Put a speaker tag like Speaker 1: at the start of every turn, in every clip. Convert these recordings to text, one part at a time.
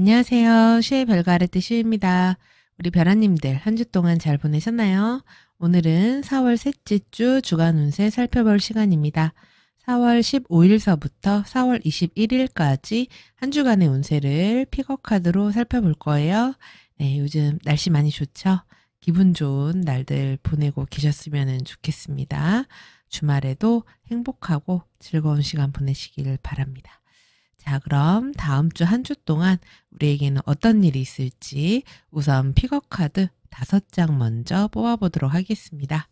Speaker 1: 안녕하세요. 슈의 별과 아르트 슈입니다. 우리 별아님들 한 주 동안 잘 보내셨나요? 오늘은 4월 셋째 주 주간 운세 살펴볼 시간입니다. 4월 15일서부터 4월 21일까지 한 주간의 운세를 픽업카드로 살펴볼 거예요. 네, 요즘 날씨 많이 좋죠? 기분 좋은 날들 보내고 계셨으면 좋겠습니다. 주말에도 행복하고 즐거운 시간 보내시길 바랍니다. 자, 그럼 다음 주 한 주 동안 우리에게는 어떤 일이 있을지 우선 픽업카드 5장 먼저 뽑아보도록 하겠습니다.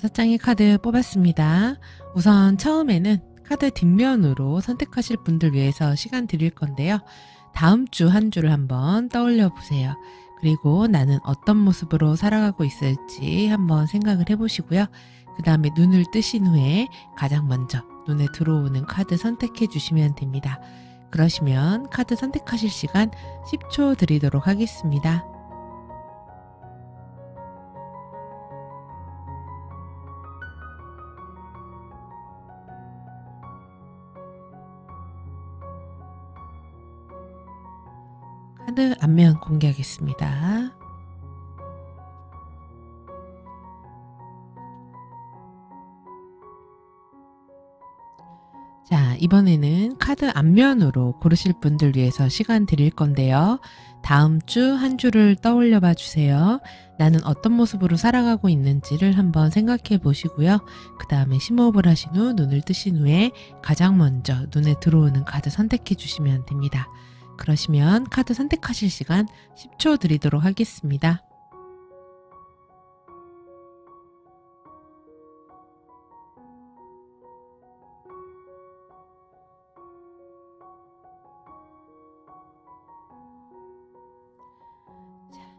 Speaker 1: 다섯 장의 카드 뽑았습니다. 우선 처음에는 카드 뒷면으로 선택하실 분들 위해서 시간 드릴 건데요. 다음 주 한 주를 한번 떠올려 보세요. 그리고 나는 어떤 모습으로 살아가고 있을지 한번 생각을 해보시고요. 그 다음에 눈을 뜨신 후에 가장 먼저 눈에 들어오는 카드 선택해 주시면 됩니다. 그러시면 카드 선택하실 시간 10초 드리도록 하겠습니다. 카드 안면 공개하겠습니다. 자, 이번에는 카드 앞면으로 고르실 분들 위해서 시간 드릴 건데요. 다음 주 한 주를 떠올려 봐 주세요. 나는 어떤 모습으로 살아가고 있는지를 한번 생각해 보시고요. 그 다음에 심호흡을 하신 후 눈을 뜨신 후에 가장 먼저 눈에 들어오는 카드 선택해 주시면 됩니다. 그러시면 카드 선택하실 시간 10초 드리도록 하겠습니다.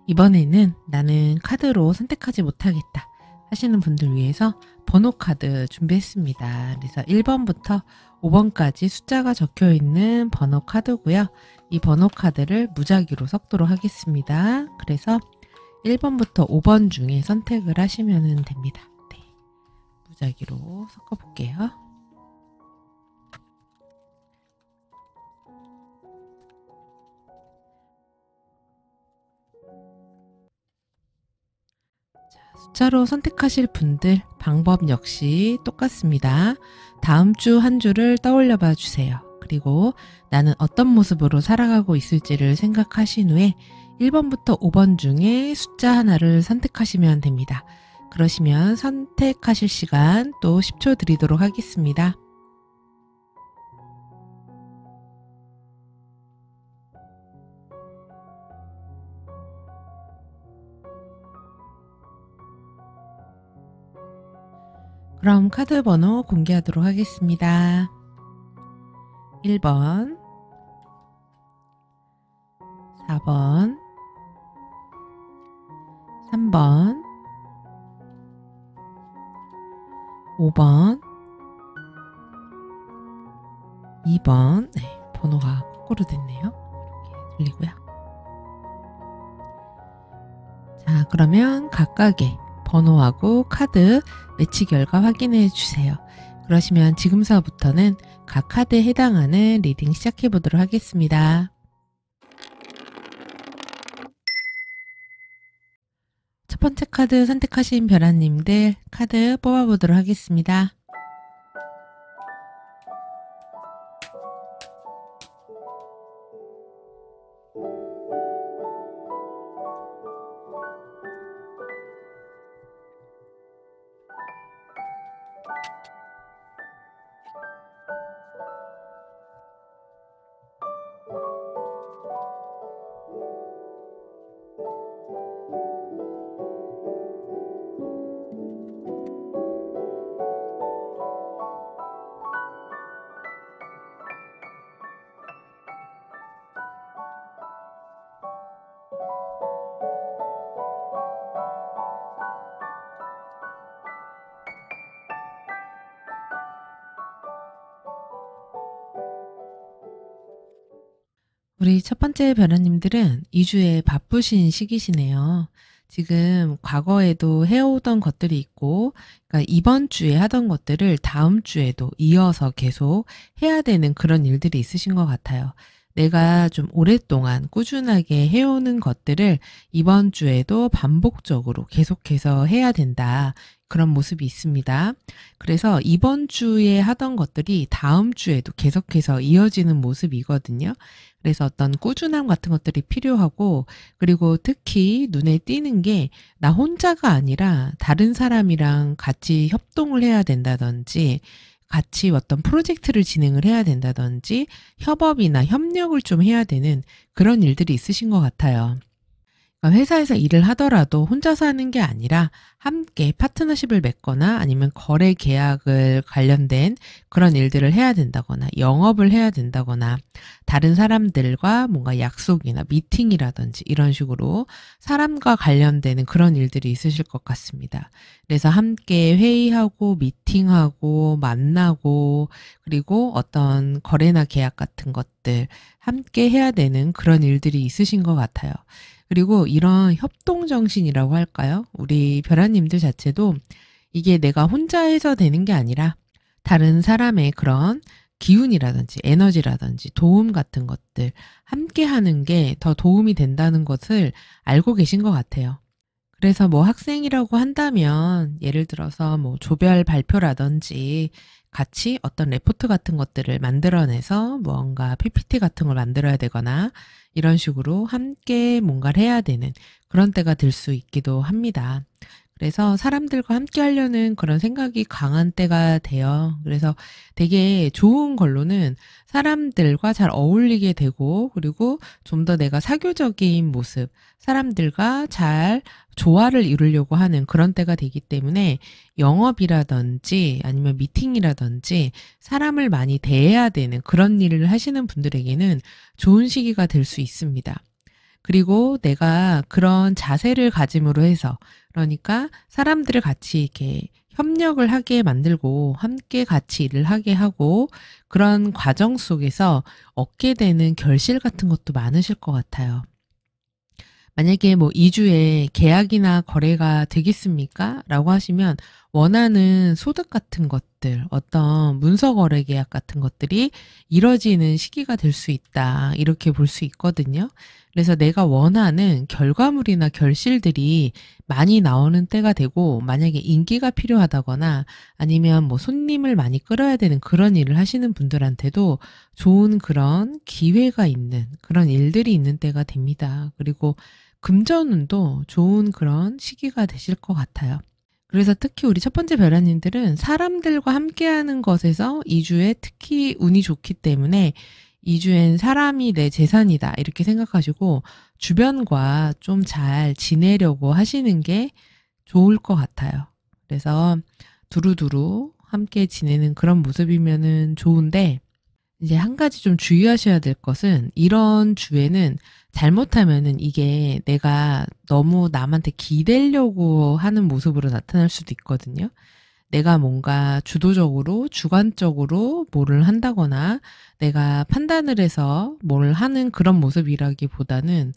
Speaker 1: 이번에는 나는 카드로 선택하지 못하겠다 하시는 분들 위해서 번호 카드 준비했습니다. 그래서 1번부터 5번까지 숫자가 적혀 있는 번호 카드고요. 이 번호 카드를 무작위로 섞도록 하겠습니다. 그래서 1번부터 5번 중에 선택을 하시면 됩니다. 네. 무작위로 섞어 볼게요. 자, 숫자로 선택하실 분들 방법 역시 똑같습니다. 다음 주 한 주를 떠올려 봐 주세요. 그리고 나는 어떤 모습으로 살아가고 있을지를 생각하신 후에 1번부터 5번 중에 숫자 하나를 선택하시면 됩니다. 그러시면 선택하실 시간 또 10초 드리도록 하겠습니다. 그럼 카드 번호 공개하도록 하겠습니다. 1번 4번 3번 5번 2번 네, 번호가 거꾸로 됐네요. 이렇게 돌리고요. 자 그러면 각각의 번호하고 카드 매치 결과 확인해 주세요. 그러시면 지금서부터는 각 카드에 해당하는 리딩 시작해 보도록 하겠습니다. 첫 번째 카드 선택하신 벼라님들 카드 뽑아보도록 하겠습니다. 우리 첫 번째 변호님들은 2주에 바쁘신 시기시네요. 지금 과거에도 해오던 것들이 있고, 그러니까 이번 주에 하던 것들을 다음 주에도 이어서 계속 해야 되는 그런 일들이 있으신 것 같아요. 내가 좀 오랫동안 꾸준하게 해오는 것들을 이번 주에도 반복적으로 계속해서 해야 된다. 그런 모습이 있습니다. 그래서 이번 주에 하던 것들이 다음 주에도 계속해서 이어지는 모습이거든요. 그래서 어떤 꾸준함 같은 것들이 필요하고, 그리고 특히 눈에 띄는 게 나 혼자가 아니라 다른 사람이랑 같이 협동을 해야 된다든지, 같이 어떤 프로젝트를 진행을 해야 된다든지 협업이나 협력을 좀 해야 되는 그런 일들이 있으신 것 같아요. 그러니까 회사에서 일을 하더라도 혼자서 하는 게 아니라 함께 파트너십을 맺거나 아니면 거래 계약을 관련된 그런 일들을 해야 된다거나 영업을 해야 된다거나 다른 사람들과 뭔가 약속이나 미팅이라든지 이런 식으로 사람과 관련되는 그런 일들이 있으실 것 같습니다. 그래서 함께 회의하고 미팅하고 만나고 그리고 어떤 거래나 계약 같은 것들 함께 해야 되는 그런 일들이 있으신 것 같아요. 그리고 이런 협동 정신이라고 할까요? 우리 벼라님들 자체도 이게 내가 혼자 해서 되는 게 아니라 다른 사람의 그런 기운이라든지 에너지라든지 도움 같은 것들 함께 하는 게 더 도움이 된다는 것을 알고 계신 것 같아요. 그래서 뭐 학생이라고 한다면 예를 들어서 뭐 조별 발표라든지 같이 어떤 레포트 같은 것들을 만들어내서 무언가 PPT 같은 걸 만들어야 되거나 이런 식으로 함께 뭔가를 해야 되는 그런 때가 될 수 있기도 합니다. 그래서 사람들과 함께 하려는 그런 생각이 강한 때가 돼요. 그래서 되게 좋은 걸로는 사람들과 잘 어울리게 되고 그리고 좀 더 내가 사교적인 모습, 사람들과 잘 조화를 이루려고 하는 그런 때가 되기 때문에 영업이라든지 아니면 미팅이라든지 사람을 많이 대해야 되는 그런 일을 하시는 분들에게는 좋은 시기가 될 수 있습니다. 그리고 내가 그런 자세를 가짐으로 해서 그러니까 사람들을 같이 이렇게 협력을 하게 만들고 함께 같이 일을 하게 하고 그런 과정 속에서 얻게 되는 결실 같은 것도 많으실 것 같아요. 만약에 뭐 2주에 계약이나 거래가 되겠습니까? 라고 하시면 원하는 소득 같은 것들, 어떤 문서 거래 계약 같은 것들이 이뤄지는 시기가 될 수 있다. 이렇게 볼 수 있거든요. 그래서 내가 원하는 결과물이나 결실들이 많이 나오는 때가 되고 만약에 인기가 필요하다거나 아니면 뭐 손님을 많이 끌어야 되는 그런 일을 하시는 분들한테도 좋은 그런 기회가 있는 그런 일들이 있는 때가 됩니다. 그리고 금전운도 좋은 그런 시기가 되실 것 같아요. 그래서 특히 우리 첫 번째 별아님들은 사람들과 함께하는 것에서 이주에 특히 운이 좋기 때문에 이주엔 사람이 내 재산이다 이렇게 생각하시고 주변과 좀 잘 지내려고 하시는 게 좋을 것 같아요. 그래서 두루두루 함께 지내는 그런 모습이면은 좋은데 이제 한 가지 좀 주의하셔야 될 것은 이런 주에는 잘못하면은 이게 내가 너무 남한테 기대려고 하는 모습으로 나타날 수도 있거든요. 내가 뭔가 주도적으로 주관적으로 뭐를 한다거나 내가 판단을 해서 뭘 하는 그런 모습이라기보다는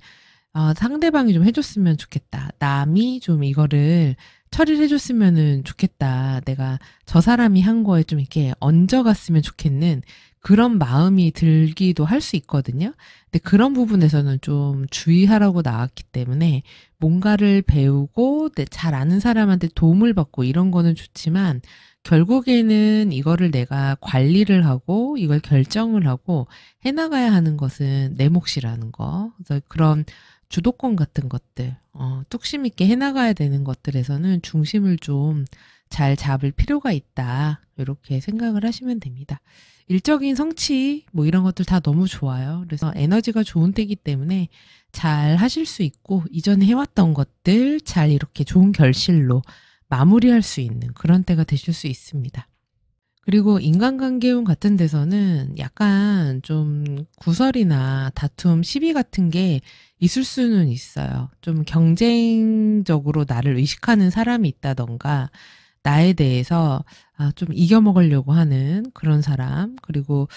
Speaker 1: 어, 상대방이 좀 해줬으면 좋겠다. 남이 좀 이거를 처리를 해줬으면 좋겠다. 내가 저 사람이 한 거에 좀 이렇게 얹어갔으면 좋겠는 그런 마음이 들기도 할 수 있거든요. 근데 그런 부분에서는 좀 주의하라고 나왔기 때문에 뭔가를 배우고 잘 아는 사람한테 도움을 받고 이런 거는 좋지만 결국에는 이거를 내가 관리를 하고 이걸 결정을 하고 해나가야 하는 것은 내 몫이라는 거. 그래서 그런 주도권 같은 것들, 어, 뚝심 있게 해나가야 되는 것들에서는 중심을 좀 잘 잡을 필요가 있다. 이렇게 생각을 하시면 됩니다. 일적인 성취 뭐 이런 것들 다 너무 좋아요. 그래서 에너지가 좋은 때기 이 때문에 잘 하실 수 있고 이전에 해왔던 것들 잘 이렇게 좋은 결실로 마무리할 수 있는 그런 때가 되실 수 있습니다. 그리고 인간관계운 같은 데서는 약간 좀 구설이나 다툼, 시비 같은 게 있을 수는 있어요. 좀 경쟁적으로 나를 의식하는 사람이 있다던가 나에 대해서 아, 좀 이겨먹으려고 하는 그런 사람, 그리고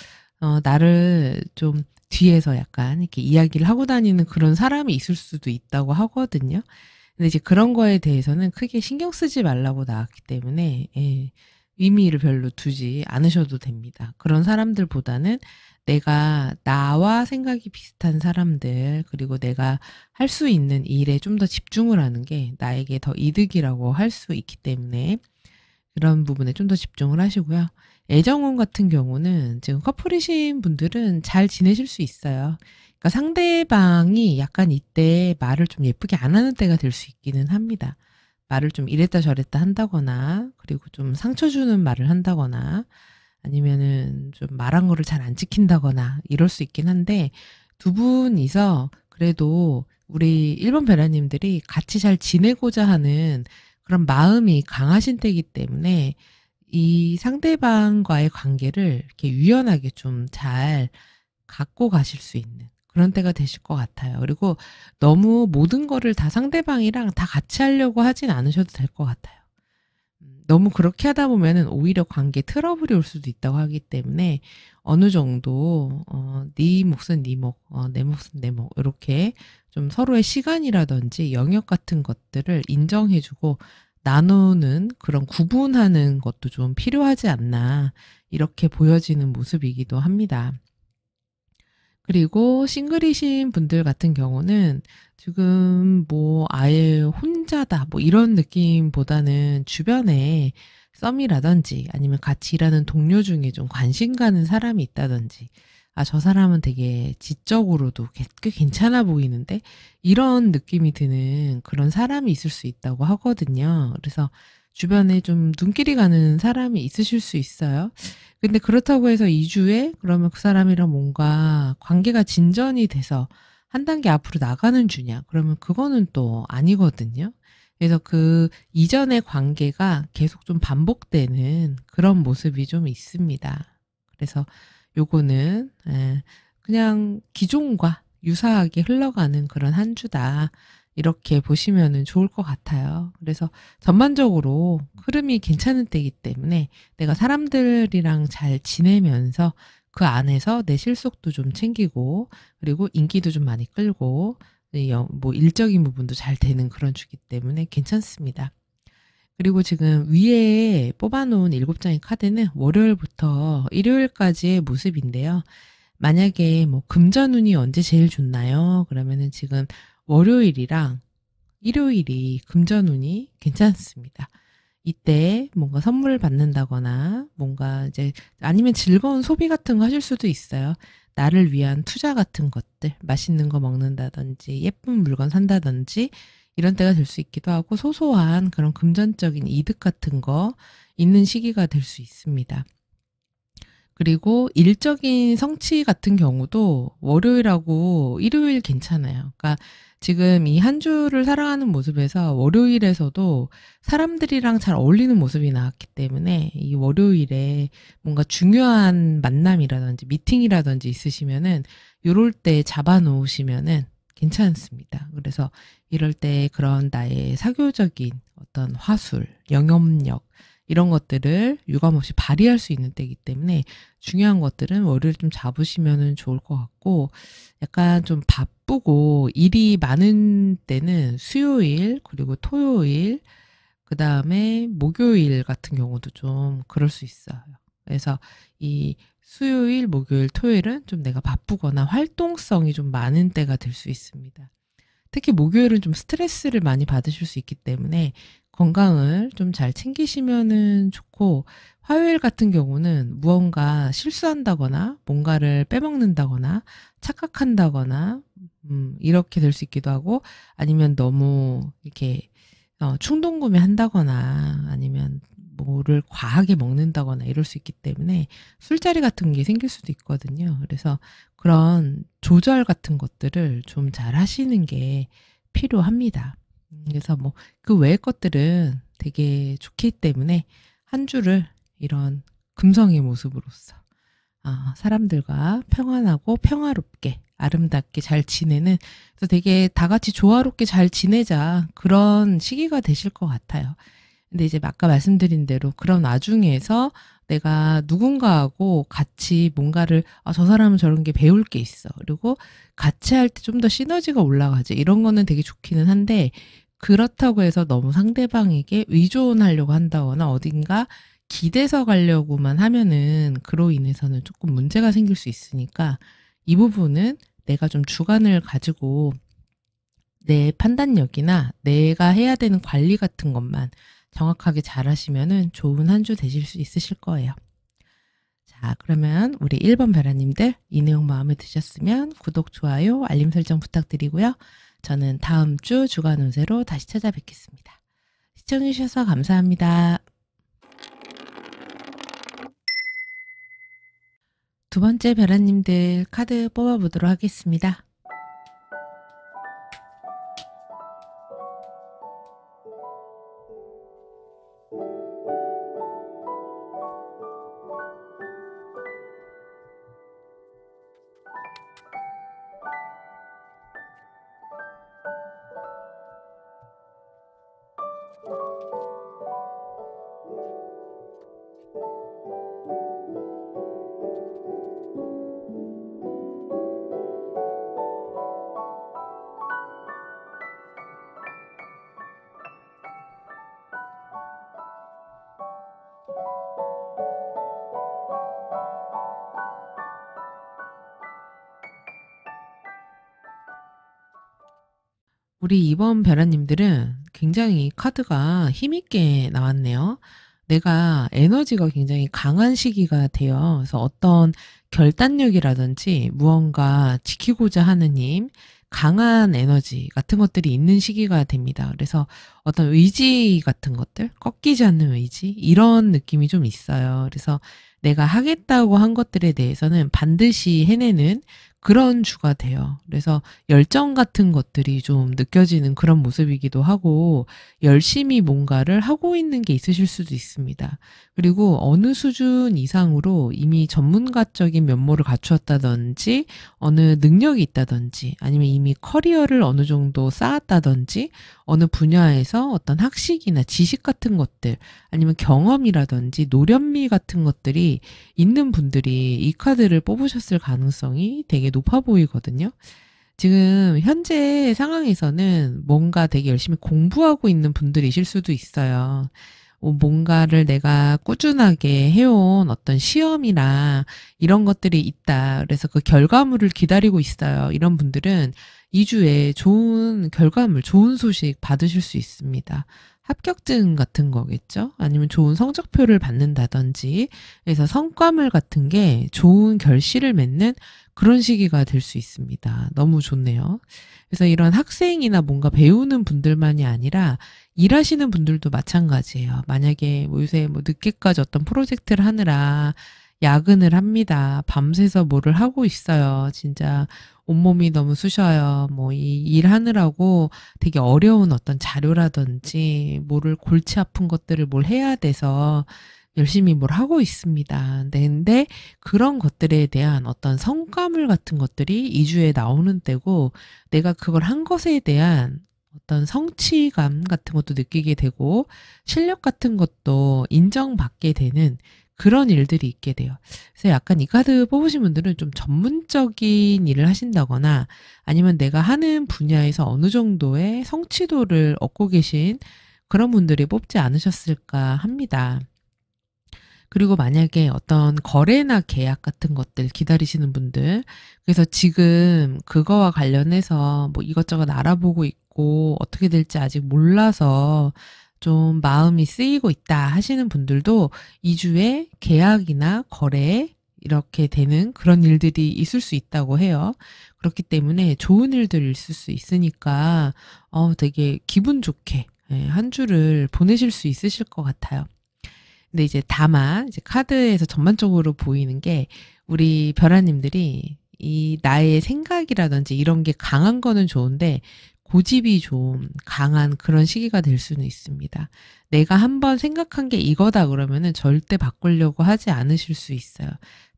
Speaker 1: 어, 나를 좀 뒤에서 약간 이렇게 이야기를 하고 다니는 그런 사람이 있을 수도 있다고 하거든요. 근데 이제 그런 거에 대해서는 크게 신경 쓰지 말라고 나왔기 때문에 예, 의미를 별로 두지 않으셔도 됩니다. 그런 사람들보다는 내가 나와 생각이 비슷한 사람들 그리고 내가 할 수 있는 일에 좀 더 집중을 하는 게 나에게 더 이득이라고 할 수 있기 때문에 이런 부분에 좀 더 집중을 하시고요. 애정운 같은 경우는 지금 커플이신 분들은 잘 지내실 수 있어요. 그러니까 상대방이 약간 이때 말을 좀 예쁘게 안 하는 때가 될 수 있기는 합니다. 말을 좀 이랬다 저랬다 한다거나 그리고 좀 상처 주는 말을 한다거나 아니면은 좀 말한 거를 잘 안 지킨다거나 이럴 수 있긴 한데 두 분이서 그래도 우리 일번 배라님들이 같이 잘 지내고자 하는 그런 마음이 강하신 때이기 때문에 이 상대방과의 관계를 이렇게 유연하게 좀 잘 갖고 가실 수 있는 그런 때가 되실 것 같아요. 그리고 너무 모든 거를 다 상대방이랑 다 같이 하려고 하진 않으셔도 될 것 같아요. 음, 너무 그렇게 하다 보면은 오히려 관계 트러블이 올 수도 있다고 하기 때문에 어느 정도 어, 네목은네 목, 네 어, 내목은내목 이렇게 좀 서로의 시간이라든지 영역 같은 것들을 인정해주고 나누는 그런 구분하는 것도 좀 필요하지 않나 이렇게 보여지는 모습이기도 합니다. 그리고 싱글이신 분들 같은 경우는 지금 뭐 아예 혼자다 뭐 이런 느낌보다는 주변에 썸이라든지 아니면 같이 일하는 동료 중에 좀 관심 가는 사람이 있다든지 아, 저 사람은 되게 지적으로도 꽤 괜찮아 보이는데? 이런 느낌이 드는 그런 사람이 있을 수 있다고 하거든요. 그래서 주변에 좀 눈길이 가는 사람이 있으실 수 있어요. 근데 그렇다고 해서 2주에 그러면 그 사람이랑 뭔가 관계가 진전이 돼서 한 단계 앞으로 나가는 주냐? 그러면 그거는 또 아니거든요. 그래서 그 이전의 관계가 계속 좀 반복되는 그런 모습이 좀 있습니다. 그래서 요거는 예, 그냥 기존과 유사하게 흘러가는 그런 한 주다. 이렇게 보시면 좋을 것 같아요. 그래서 전반적으로 흐름이 괜찮은 때이기 때문에 내가 사람들이랑 잘 지내면서 그 안에서 내 실속도 좀 챙기고 그리고 인기도 좀 많이 끌고 뭐 일적인 부분도 잘 되는 그런 주기 때문에 괜찮습니다. 그리고 지금 위에 뽑아놓은 일곱 장의 카드는 월요일부터 일요일까지의 모습인데요. 만약에 뭐 금전운이 언제 제일 좋나요? 그러면은 지금 월요일이랑 일요일이 금전운이 괜찮습니다. 이때 뭔가 선물을 받는다거나 뭔가 이제 아니면 즐거운 소비 같은 거 하실 수도 있어요. 나를 위한 투자 같은 것들, 맛있는 거 먹는다든지 예쁜 물건 산다든지 이런 때가 될 수 있기도 하고 소소한 그런 금전적인 이득 같은 거 있는 시기가 될 수 있습니다. 그리고 일적인 성취 같은 경우도 월요일하고 일요일 괜찮아요. 그러니까 지금 이 한 주를 살아가는 모습에서 월요일에서도 사람들이랑 잘 어울리는 모습이 나왔기 때문에 이 월요일에 뭔가 중요한 만남이라든지 미팅이라든지 있으시면은 요럴 때 잡아놓으시면은 괜찮습니다. 그래서 이럴 때 그런 나의 사교적인 어떤 화술, 영업력, 이런 것들을 유감없이 발휘할 수 있는 때이기 때문에 중요한 것들은 월요일 좀 잡으시면 좋을 것 같고 약간 좀 바쁘고 일이 많은 때는 수요일 그리고 토요일 그 다음에 목요일 같은 경우도 좀 그럴 수 있어요. 그래서 이 수요일, 목요일, 토요일은 좀 내가 바쁘거나 활동성이 좀 많은 때가 될 수 있습니다. 특히 목요일은 좀 스트레스를 많이 받으실 수 있기 때문에 건강을 좀 잘 챙기시면은 좋고 화요일 같은 경우는 무언가 실수한다거나 뭔가를 빼먹는다거나 착각한다거나 음, 이렇게 될 수 있기도 하고 아니면 너무 이렇게 어, 충동 구매한다거나 아니면 뭐를 과하게 먹는다거나 이럴 수 있기 때문에 술자리 같은 게 생길 수도 있거든요. 그래서 그런 조절 같은 것들을 좀 잘 하시는 게 필요합니다. 그래서 뭐 그 외의 것들은 되게 좋기 때문에 한 주를 이런 금성의 모습으로서 아, 사람들과 평안하고 평화롭게 아름답게 잘 지내는 그래서 되게 다 같이 조화롭게 잘 지내자 그런 시기가 되실 것 같아요. 근데 이제 아까 말씀드린 대로 그런 와중에서 내가 누군가하고 같이 뭔가를 아, 저 사람은 저런 게 배울 게 있어. 그리고 같이 할 때 좀 더 시너지가 올라가지. 이런 거는 되게 좋기는 한데 그렇다고 해서 너무 상대방에게 의존하려고 한다거나 어딘가 기대서 가려고만 하면은 그로 인해서는 조금 문제가 생길 수 있으니까 이 부분은 내가 좀 주관을 가지고 내 판단력이나 내가 해야 되는 관리 같은 것만 정확하게 잘 하시면은 좋은 한 주 되실 수 있으실 거예요. 자, 그러면 우리 1번 베라님들 이 내용 마음에 드셨으면 구독, 좋아요, 알림 설정 부탁드리고요. 저는 다음 주 주간 운세로 다시 찾아뵙겠습니다. 시청해주셔서 감사합니다. 두 번째 베라님들 카드 뽑아보도록 하겠습니다. 우리 이번 변화님들은 굉장히 카드가 힘있게 나왔네요. 내가 에너지가 굉장히 강한 시기가 돼요. 그래서 어떤 결단력이라든지 무언가 지키고자 하는 힘, 강한 에너지 같은 것들이 있는 시기가 됩니다. 그래서 어떤 의지 같은 것들, 꺾이지 않는 의지, 이런 느낌이 좀 있어요. 그래서 내가 하겠다고 한 것들에 대해서는 반드시 해내는 그런 주가 돼요. 그래서 열정 같은 것들이 좀 느껴지는 그런 모습이기도 하고 열심히 뭔가를 하고 있는 게 있으실 수도 있습니다. 그리고 어느 수준 이상으로 이미 전문가적인 면모를 갖추었다든지 어느 능력이 있다든지 아니면 이미 커리어를 어느 정도 쌓았다든지 어느 분야에서 어떤 학식이나 지식 같은 것들 아니면 경험이라든지 노련미 같은 것들이 있는 분들이 이 카드를 뽑으셨을 가능성이 되게 높아 보이거든요. 지금 현재 상황에서는 뭔가 되게 열심히 공부하고 있는 분들이실 수도 있어요. 뭐 뭔가를 내가 꾸준하게 해온 어떤 시험이나 이런 것들이 있다. 그래서 그 결과물을 기다리고 있어요. 이런 분들은 2주에 좋은 결과물, 좋은 소식 받으실 수 있습니다. 합격증 같은 거겠죠? 아니면 좋은 성적표를 받는다든지 그래서 성과물 같은 게 좋은 결실을 맺는 그런 시기가 될 수 있습니다. 너무 좋네요. 그래서 이런 학생이나 뭔가 배우는 분들만이 아니라 일하시는 분들도 마찬가지예요. 만약에 뭐 요새 뭐 늦게까지 어떤 프로젝트를 하느라 야근을 합니다. 밤새서 뭐를 하고 있어요. 진짜 온몸이 너무 쑤셔요. 뭐 이 일하느라고 되게 어려운 어떤 자료라든지 뭐를 골치 아픈 것들을 뭘 해야 돼서 열심히 뭘 하고 있습니다. 네, 근데 그런 것들에 대한 어떤 성과물 같은 것들이 2주에 나오는 때고 내가 그걸 한 것에 대한 어떤 성취감 같은 것도 느끼게 되고 실력 같은 것도 인정받게 되는 그런 일들이 있게 돼요. 그래서 약간 이 카드 뽑으신 분들은 좀 전문적인 일을 하신다거나 아니면 내가 하는 분야에서 어느 정도의 성취도를 얻고 계신 그런 분들이 뽑지 않으셨을까 합니다. 그리고 만약에 어떤 거래나 계약 같은 것들 기다리시는 분들, 그래서 지금 그거와 관련해서 뭐 이것저것 알아보고 있고 어떻게 될지 아직 몰라서 좀 마음이 쓰이고 있다 하시는 분들도 2주에 계약이나 거래 이렇게 되는 그런 일들이 있을 수 있다고 해요. 그렇기 때문에 좋은 일들 있을 수 있으니까 어, 되게 기분 좋게 예, 한 주를 보내실 수 있으실 것 같아요. 근데 이제 다만 이제 카드에서 전반적으로 보이는 게 우리 벼라님들이이 나의 생각이라든지 이런 게 강한 거는 좋은데 고집이 좀 강한 그런 시기가 될 수는 있습니다. 내가 한번 생각한 게 이거다 그러면은 절대 바꾸려고 하지 않으실 수 있어요.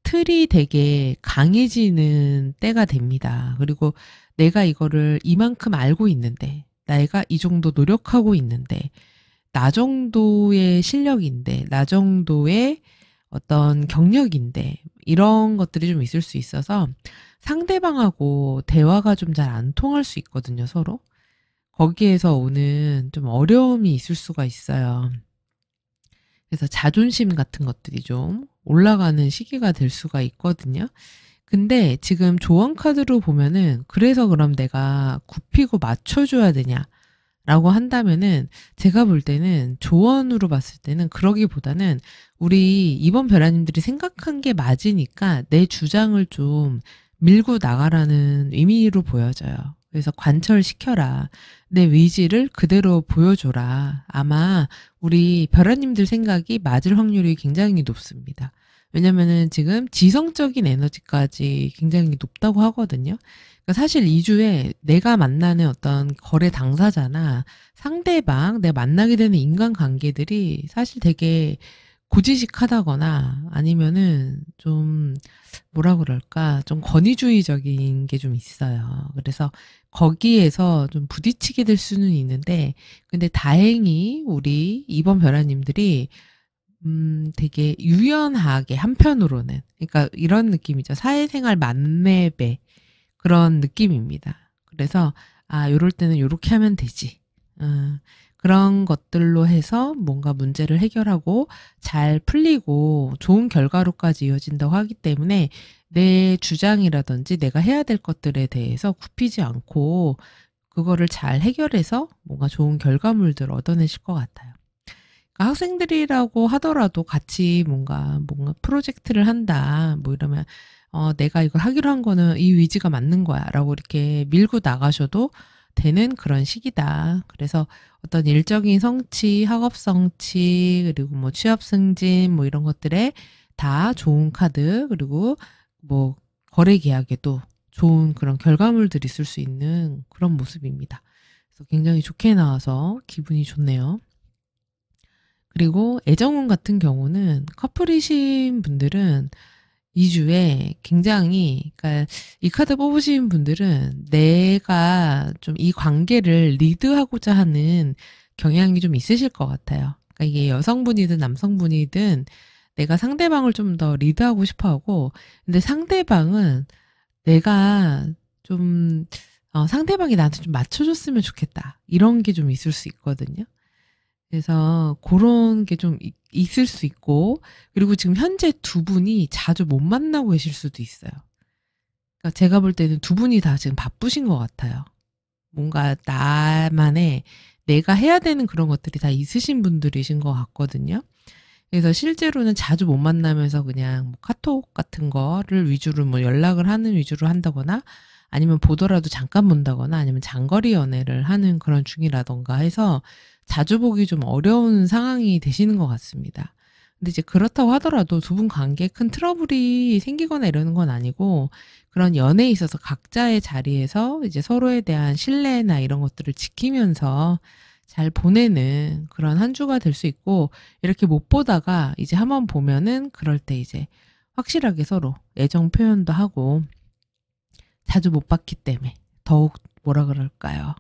Speaker 1: 틀이 되게 강해지는 때가 됩니다. 그리고 내가 이거를 이만큼 알고 있는데, 내가 이 정도 노력하고 있는데, 나 정도의 실력인데, 나 정도의 어떤 경력인데 이런 것들이 좀 있을 수 있어서 상대방하고 대화가 좀 잘 안 통할 수 있거든요, 서로. 거기에서 오는 좀 어려움이 있을 수가 있어요. 그래서 자존심 같은 것들이 좀 올라가는 시기가 될 수가 있거든요. 근데 지금 조언 카드로 보면은 그래서 그럼 내가 굽히고 맞춰줘야 되냐? 라고 한다면은 제가 볼 때는 조언으로 봤을 때는 그러기보다는 우리 이번 변화님들이 생각한 게 맞으니까 내 주장을 좀 밀고 나가라는 의미로 보여져요. 그래서 관철시켜라. 내 의지를 그대로 보여줘라. 아마 우리 벼라님들 생각이 맞을 확률이 굉장히 높습니다. 왜냐면은 지금 지성적인 에너지까지 굉장히 높다고 하거든요. 그러니까 사실 2주에 내가 만나는 어떤 거래 당사자나 상대방, 내가 만나게 되는 인간 관계들이 사실 되게 고지식하다거나 아니면은 좀 뭐라 그럴까 좀 권위주의적인 게 좀 있어요. 그래서 거기에서 좀 부딪히게 될 수는 있는데 근데 다행히 우리 이번 별아님들이 음, 되게 유연하게 한편으로는 그러니까 이런 느낌이죠. 사회생활 만매배 그런 느낌입니다. 그래서 아, 요럴 때는 요렇게 하면 되지. 음, 그런 것들로 해서 뭔가 문제를 해결하고 잘 풀리고 좋은 결과로까지 이어진다고 하기 때문에 내 주장이라든지 내가 해야 될 것들에 대해서 굽히지 않고 그거를 잘 해결해서 뭔가 좋은 결과물들을 얻어내실 것 같아요. 학생들이라고 하더라도 같이 뭔가 뭔가 프로젝트를 한다 뭐 이러면 어 내가 이걸 하기로 한 거는 이위지가 맞는 거야라고 이렇게 밀고 나가셔도 되는 그런 시기다. 그래서 어떤 일적인 성취, 학업 성취, 그리고 뭐 취업 승진 뭐 이런 것들에 다 좋은 카드 그리고 뭐 거래 계약에도 좋은 그런 결과물들이 있을 수 있는 그런 모습입니다. 그래서 굉장히 좋게 나와서 기분이 좋네요. 그리고 애정운 같은 경우는 커플이신 분들은 이주에 굉장히, 그니까 러이 카드 뽑으신 분들은 내가 좀 이 관계를 리드하고자 하는 경향이 좀 있으실 것 같아요. 그러니까 이게 여성분이든 남성분이든 내가 상대방을 좀 더 리드하고 싶어 하고, 근데 상대방은 내가 좀, 어, 상대방이 나한테 좀 맞춰줬으면 좋겠다. 이런 게 좀 있을 수 있거든요. 그래서 그런 게 좀 있을 수 있고 그리고 지금 현재 두 분이 자주 못 만나고 계실 수도 있어요. 그러니까 제가 볼 때는 두 분이 다 지금 바쁘신 것 같아요. 뭔가 나만의 내가 해야 되는 그런 것들이 다 있으신 분들이신 것 같거든요. 그래서 실제로는 자주 못 만나면서 그냥 뭐 카톡 같은 거를 위주로 뭐 연락을 하는 위주로 한다거나 아니면 보더라도 잠깐 본다거나 아니면 장거리 연애를 하는 그런 중이라던가 해서 자주 보기 좀 어려운 상황이 되시는 것 같습니다. 근데 이제 그렇다고 하더라도 두 분 관계에 큰 트러블이 생기거나 이러는 건 아니고 그런 연애에 있어서 각자의 자리에서 이제 서로에 대한 신뢰나 이런 것들을 지키면서 잘 보내는 그런 한 주가 될 수 있고 이렇게 못 보다가 이제 한번 보면은 그럴 때 이제 확실하게 서로 애정 표현도 하고 자주 못 봤기 때문에 더욱 뭐라 그럴까요?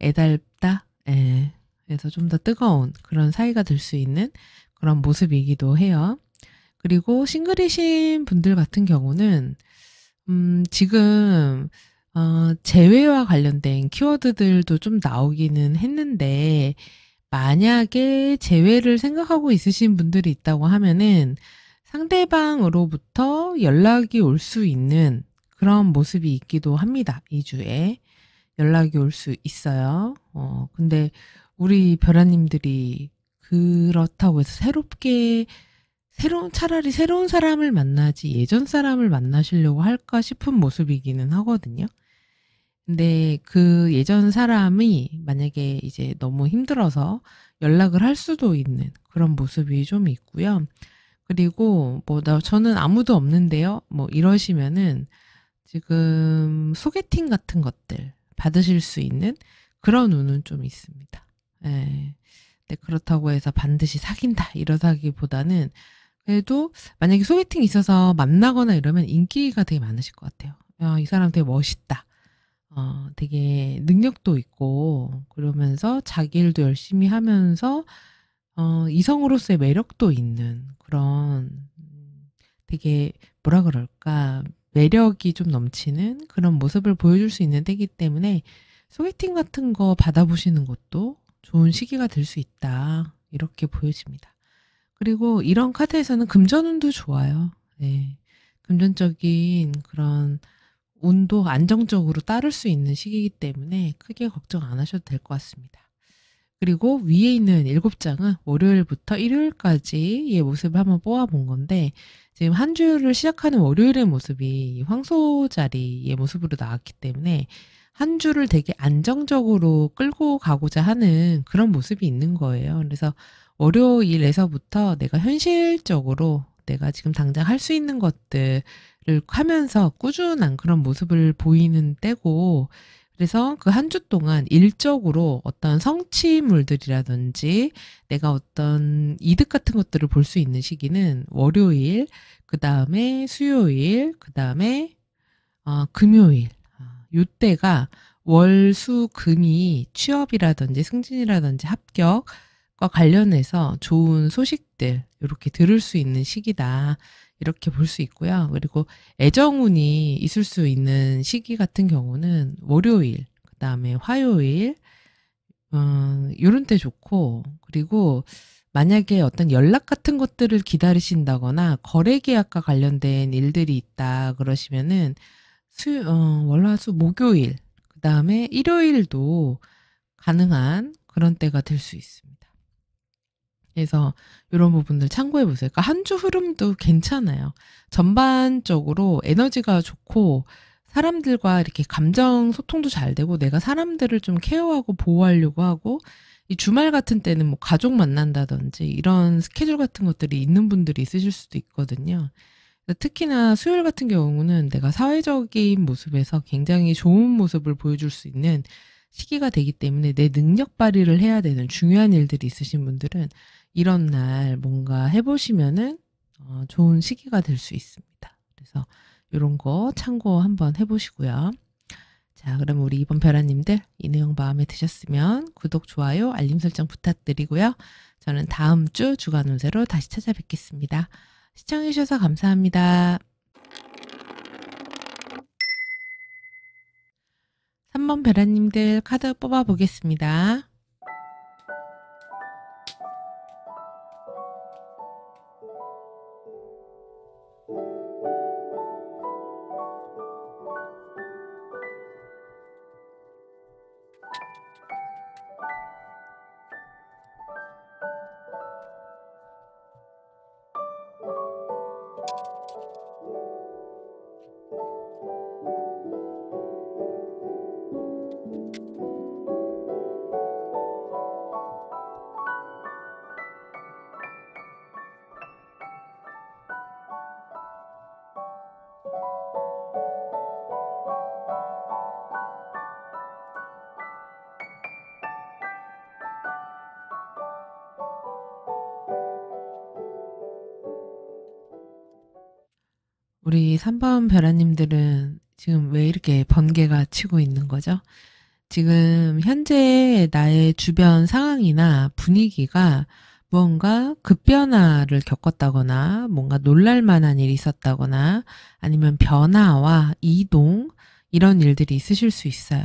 Speaker 1: 애달다? 예. 그래서 좀 더 뜨거운 그런 사이가 될 수 있는 그런 모습이기도 해요. 그리고 싱글이신 분들 같은 경우는 음, 지금 어, 재회와 관련된 키워드들도 좀 나오기는 했는데 만약에 재회를 생각하고 있으신 분들이 있다고 하면은 상대방으로부터 연락이 올 수 있는 그런 모습이 있기도 합니다. 2주에 연락이 올 수 있어요. 어, 근데 우리 벼라님들이 그렇다고 해서 새롭게 새로운 차라리 새로운 사람을 만나지 예전 사람을 만나시려고 할까 싶은 모습이기는 하거든요. 근데 그 예전 사람이 만약에 이제 너무 힘들어서 연락을 할 수도 있는 그런 모습이 좀 있고요. 그리고 뭐나 저는 아무도 없는데요. 뭐 이러시면은 지금 소개팅 같은 것들 받으실 수 있는 그런 운은 좀 있습니다. 예. 네, 그렇다고 해서 반드시 사귄다 이러다기보다는 그래도 만약에 소개팅 있어서 만나거나 이러면 인기가 되게 많으실 것 같아요. 야, 어, 이 사람 되게 멋있다. 어, 되게 능력도 있고 그러면서 자기 일도 열심히 하면서 어, 이성으로서의 매력도 있는 그런 음, 되게 뭐라 그럴까 매력이 좀 넘치는 그런 모습을 보여줄 수 있는 때기 이 때문에 소개팅 같은 거 받아보시는 것도 좋은 시기가 될 수 있다. 이렇게 보여집니다. 그리고 이런 카드에서는 금전운도 좋아요. 네. 금전적인 그런 운도 안정적으로 따를 수 있는 시기이기 때문에 크게 걱정 안 하셔도 될 것 같습니다. 그리고 위에 있는 일곱 장은 월요일부터 일요일까지의 모습을 한번 뽑아본 건데 지금 한 주를 시작하는 월요일의 모습이 황소 자리의 모습으로 나왔기 때문에 한 주를 되게 안정적으로 끌고 가고자 하는 그런 모습이 있는 거예요. 그래서 월요일에서부터 내가 현실적으로 내가 지금 당장 할 수 있는 것들을 하면서 꾸준한 그런 모습을 보이는 때고 그래서 그 한 주 동안 일적으로 어떤 성취물들이라든지 내가 어떤 이득 같은 것들을 볼 수 있는 시기는 월요일, 그 다음에 수요일, 그 다음에 어, 금요일. 아, 요때가 월, 수, 금이 취업이라든지 승진이라든지 합격과 관련해서 좋은 소식들 이렇게 들을 수 있는 시기다. 이렇게 볼 수 있고요. 그리고 애정운이 있을 수 있는 시기 같은 경우는 월요일, 그 다음에 화요일, 음, 요런 때 좋고, 그리고 만약에 어떤 연락 같은 것들을 기다리신다거나 거래 계약과 관련된 일들이 있다 그러시면은 수, 어, 월화수 목요일, 그 다음에 일요일도 가능한 그런 때가 될 수 있습니다. 그래서 이런 부분들 참고해 보세요. 그러니까 한 주 흐름도 괜찮아요. 전반적으로 에너지가 좋고 사람들과 이렇게 감정 소통도 잘 되고 내가 사람들을 좀 케어하고 보호하려고 하고 이 주말 같은 때는 뭐 가족 만난다든지 이런 스케줄 같은 것들이 있는 분들이 있으실 수도 있거든요. 특히나 수요일 같은 경우는 내가 사회적인 모습에서 굉장히 좋은 모습을 보여줄 수 있는 시기가 되기 때문에 내 능력 발휘를 해야 되는 중요한 일들이 있으신 분들은 이런 날 뭔가 해보시면은 어, 좋은 시기가 될 수 있습니다. 그래서 이런 거 참고 한번 해보시고요. 자, 그럼 우리 이번 벼라님들 이 내용 마음에 드셨으면 구독, 좋아요, 알림 설정 부탁드리고요. 저는 다음 주 주간 운세로 다시 찾아뵙겠습니다. 시청해주셔서 감사합니다. 3번 벼라님들 카드 뽑아보겠습니다. 우리 3번 벼라님들은 지금 왜 이렇게 번개가 치고 있는 거죠? 지금 현재 나의 주변 상황이나 분위기가 무언가 급변화를 겪었다거나 뭔가 놀랄만한 일이 있었다거나 아니면 변화와 이동 이런 일들이 있으실 수 있어요.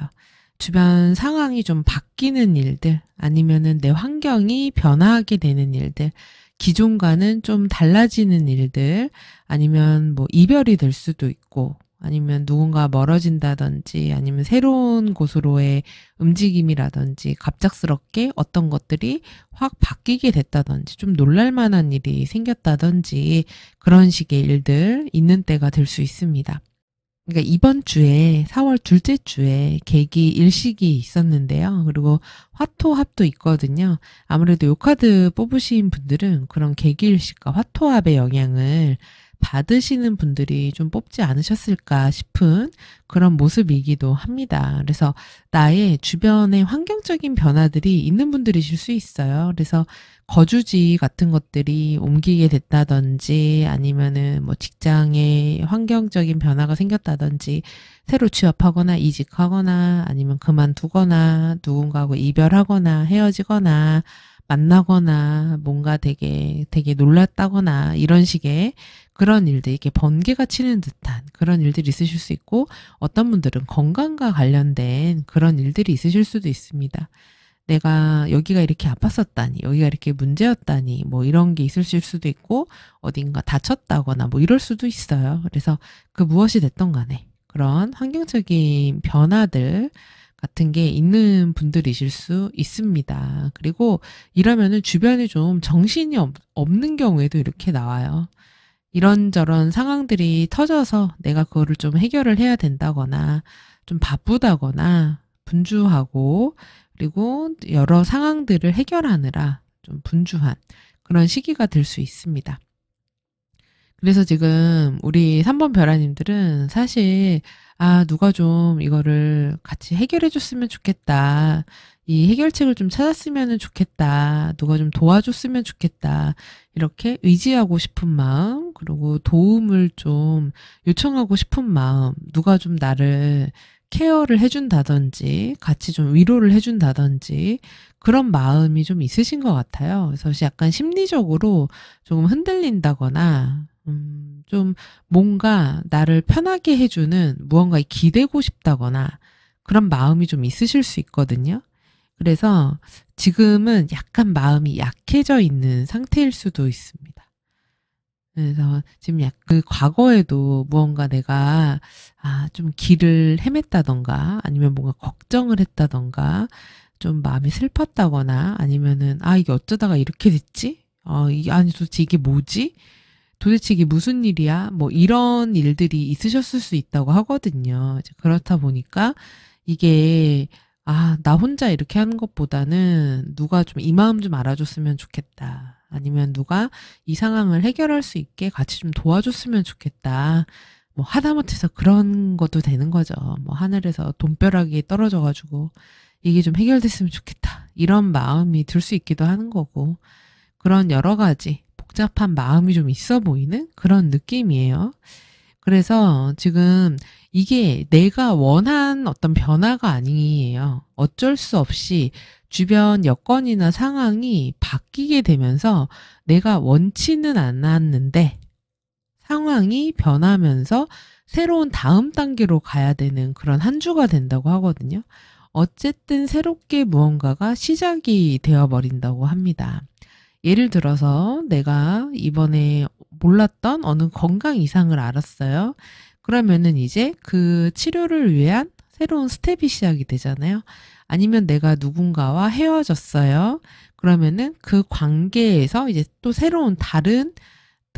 Speaker 1: 주변 상황이 좀 바뀌는 일들 아니면은 내 환경이 변화하게 되는 일들 기존과는 좀 달라지는 일들 아니면 뭐 이별이 될 수도 있고 아니면 누군가 멀어진다든지 아니면 새로운 곳으로의 움직임이라든지 갑작스럽게 어떤 것들이 확 바뀌게 됐다든지 좀 놀랄 만한 일이 생겼다든지 그런 식의 일들 있는 때가 될 수 있습니다. 그러니까 이번 주에 4월 둘째 주에 계기 일식이 있었는데요. 그리고 화토합도 있거든요. 아무래도 요 카드 뽑으신 분들은 그런 계기 일식과 화토합의 영향을 받으시는 분들이 좀 뽑지 않으셨을까 싶은 그런 모습이기도 합니다. 그래서 나의 주변의 환경적인 변화들이 있는 분들이실 수 있어요. 그래서 거주지 같은 것들이 옮기게 됐다든지 아니면은 뭐직장에 환경적인 변화가 생겼다든지 새로 취업하거나 이직하거나 아니면 그만두거나 누군가하고 이별하거나 헤어지거나 만나거나 뭔가 되게 되게 놀랐다거나 이런 식의 그런 일들 이렇게 번개가 치는 듯한 그런 일들이 있으실 수 있고 어떤 분들은 건강과 관련된 그런 일들이 있으실 수도 있습니다. 내가 여기가 이렇게 아팠었다니, 여기가 이렇게 문제였다니, 뭐 이런 게 있으실 수도 있고, 어딘가 다쳤다거나 뭐 이럴 수도 있어요. 그래서 그 무엇이 됐던 간에 그런 환경적인 변화들, 같은 게 있는 분들이실 수 있습니다. 그리고 이러면은 주변에 좀 정신이 없, 없는 경우에도 이렇게 나와요. 이런저런 상황들이 터져서 내가 그거를 좀 해결을 해야 된다거나 좀 바쁘다거나 분주하고 그리고 여러 상황들을 해결하느라 좀 분주한 그런 시기가 될 수 있습니다. 그래서 지금 우리 3번 별라님들은 사실 아, 누가 좀 이거를 같이 해결해 줬으면 좋겠다. 이 해결책을 좀 찾았으면 좋겠다. 누가 좀 도와줬으면 좋겠다. 이렇게 의지하고 싶은 마음, 그리고 도움을 좀 요청하고 싶은 마음, 누가 좀 나를 케어를 해준다든지 같이 좀 위로를 해준다든지 그런 마음이 좀 있으신 것 같아요. 그래서 약간 심리적으로 조금 흔들린다거나 음, 좀 뭔가 나를 편하게 해주는 무언가에 기대고 싶다거나 그런 마음이 좀 있으실 수 있거든요. 그래서 지금은 약간 마음이 약해져 있는 상태일 수도 있습니다. 그래서 지금 약그 과거에도 무언가 내가 아, 좀 길을 헤맸다던가 아니면 뭔가 걱정을 했다던가 좀 마음이 슬펐다거나 아니면은 아 이게 어쩌다가 이렇게 됐지? 어, 이, 게 아니 도대체 이게 뭐지? 도대체 이게 무슨 일이야? 뭐 이런 일들이 있으셨을 수 있다고 하거든요. 그렇다 보니까 이게 아, 나 혼자 이렇게 하는 것보다는 누가 좀 이 마음 좀 알아줬으면 좋겠다. 아니면 누가 이 상황을 해결할 수 있게 같이 좀 도와줬으면 좋겠다. 뭐 하다못해서 그런 것도 되는 거죠. 뭐 하늘에서 돈벼락이 떨어져가지고 이게 좀 해결됐으면 좋겠다. 이런 마음이 들 수 있기도 하는 거고. 그런 여러 가지 복잡한 마음이 좀 있어 보이는 그런 느낌이에요. 그래서 지금 이게 내가 원한 어떤 변화가 아니에요. 어쩔 수 없이 주변 여건이나 상황이 바뀌게 되면서 내가 원치는 않았는데 상황이 변하면서 새로운 다음 단계로 가야 되는 그런 한 주가 된다고 하거든요. 어쨌든 새롭게 무언가가 시작이 되어버린다고 합니다. 예를 들어서 내가 이번에 몰랐던 어느 건강 이상을 알았어요. 그러면은 이제 그 치료를 위한 새로운 스텝이 시작이 되잖아요. 아니면 내가 누군가와 헤어졌어요. 그러면은 그 관계에서 이제 또 새로운 다른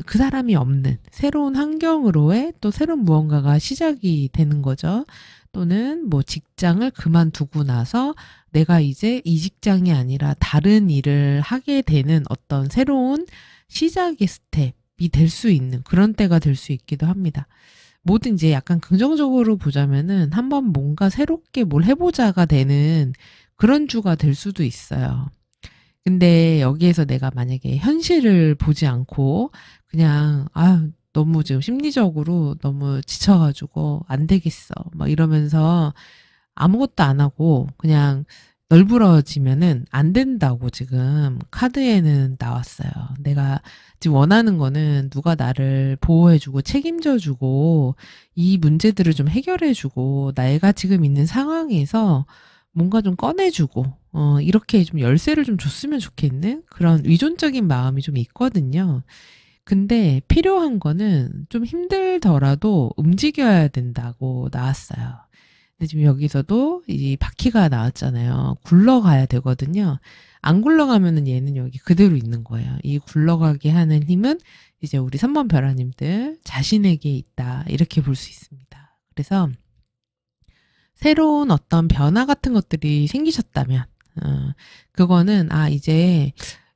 Speaker 1: 그 사람이 없는 새로운 환경으로의 또 새로운 무언가가 시작이 되는 거죠. 또는 뭐 직장을 그만두고 나서 내가 이제 이 직장이 아니라 다른 일을 하게 되는 어떤 새로운 시작의 스텝이 될 수 있는 그런 때가 될 수 있기도 합니다. 뭐든 이제 약간 긍정적으로 보자면은 한번 뭔가 새롭게 뭘 해보자가 되는 그런 주가 될 수도 있어요. 근데 여기에서 내가 만약에 현실을 보지 않고 그냥 아 너무 지금 심리적으로 너무 지쳐가지고 안 되겠어. 막 이러면서 아무것도 안 하고 그냥 널브러지면은 안 된다고 지금 카드에는 나왔어요. 내가 지금 원하는 거는 누가 나를 보호해주고 책임져주고 이 문제들을 좀 해결해주고 내가 지금 있는 상황에서 뭔가 좀 꺼내주고 어 이렇게 좀 열쇠를 좀 줬으면 좋겠는 그런 의존적인 마음이 좀 있거든요. 근데 필요한 거는 좀 힘들더라도 움직여야 된다고 나왔어요. 근데 지금 여기서도 이 바퀴가 나왔잖아요. 굴러가야 되거든요. 안 굴러가면은 얘는 여기 그대로 있는 거예요. 이 굴러가게 하는 힘은 이제 우리 3번 벼라님들 자신에게 있다. 이렇게 볼 수 있습니다. 그래서 새로운 어떤 변화 같은 것들이 생기셨다면, 어, 그거는, 아, 이제,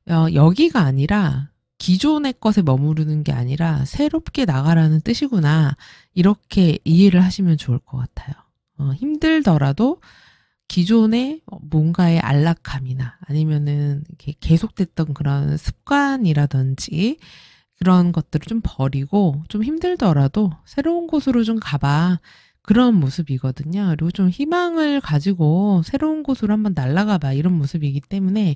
Speaker 1: 어, 여기가 아니라 기존의 것에 머무르는 게 아니라 새롭게 나가라는 뜻이구나. 이렇게 이해를 하시면 좋을 것 같아요. 어, 힘들더라도 기존의 뭔가의 안락함이나 아니면은 계속됐던 그런 습관이라든지 그런 것들을 좀 버리고 좀 힘들더라도 새로운 곳으로 좀 가봐. 그런 모습이거든요. 그리고 좀 희망을 가지고 새로운 곳으로 한번 날아가 봐. 이런 모습이기 때문에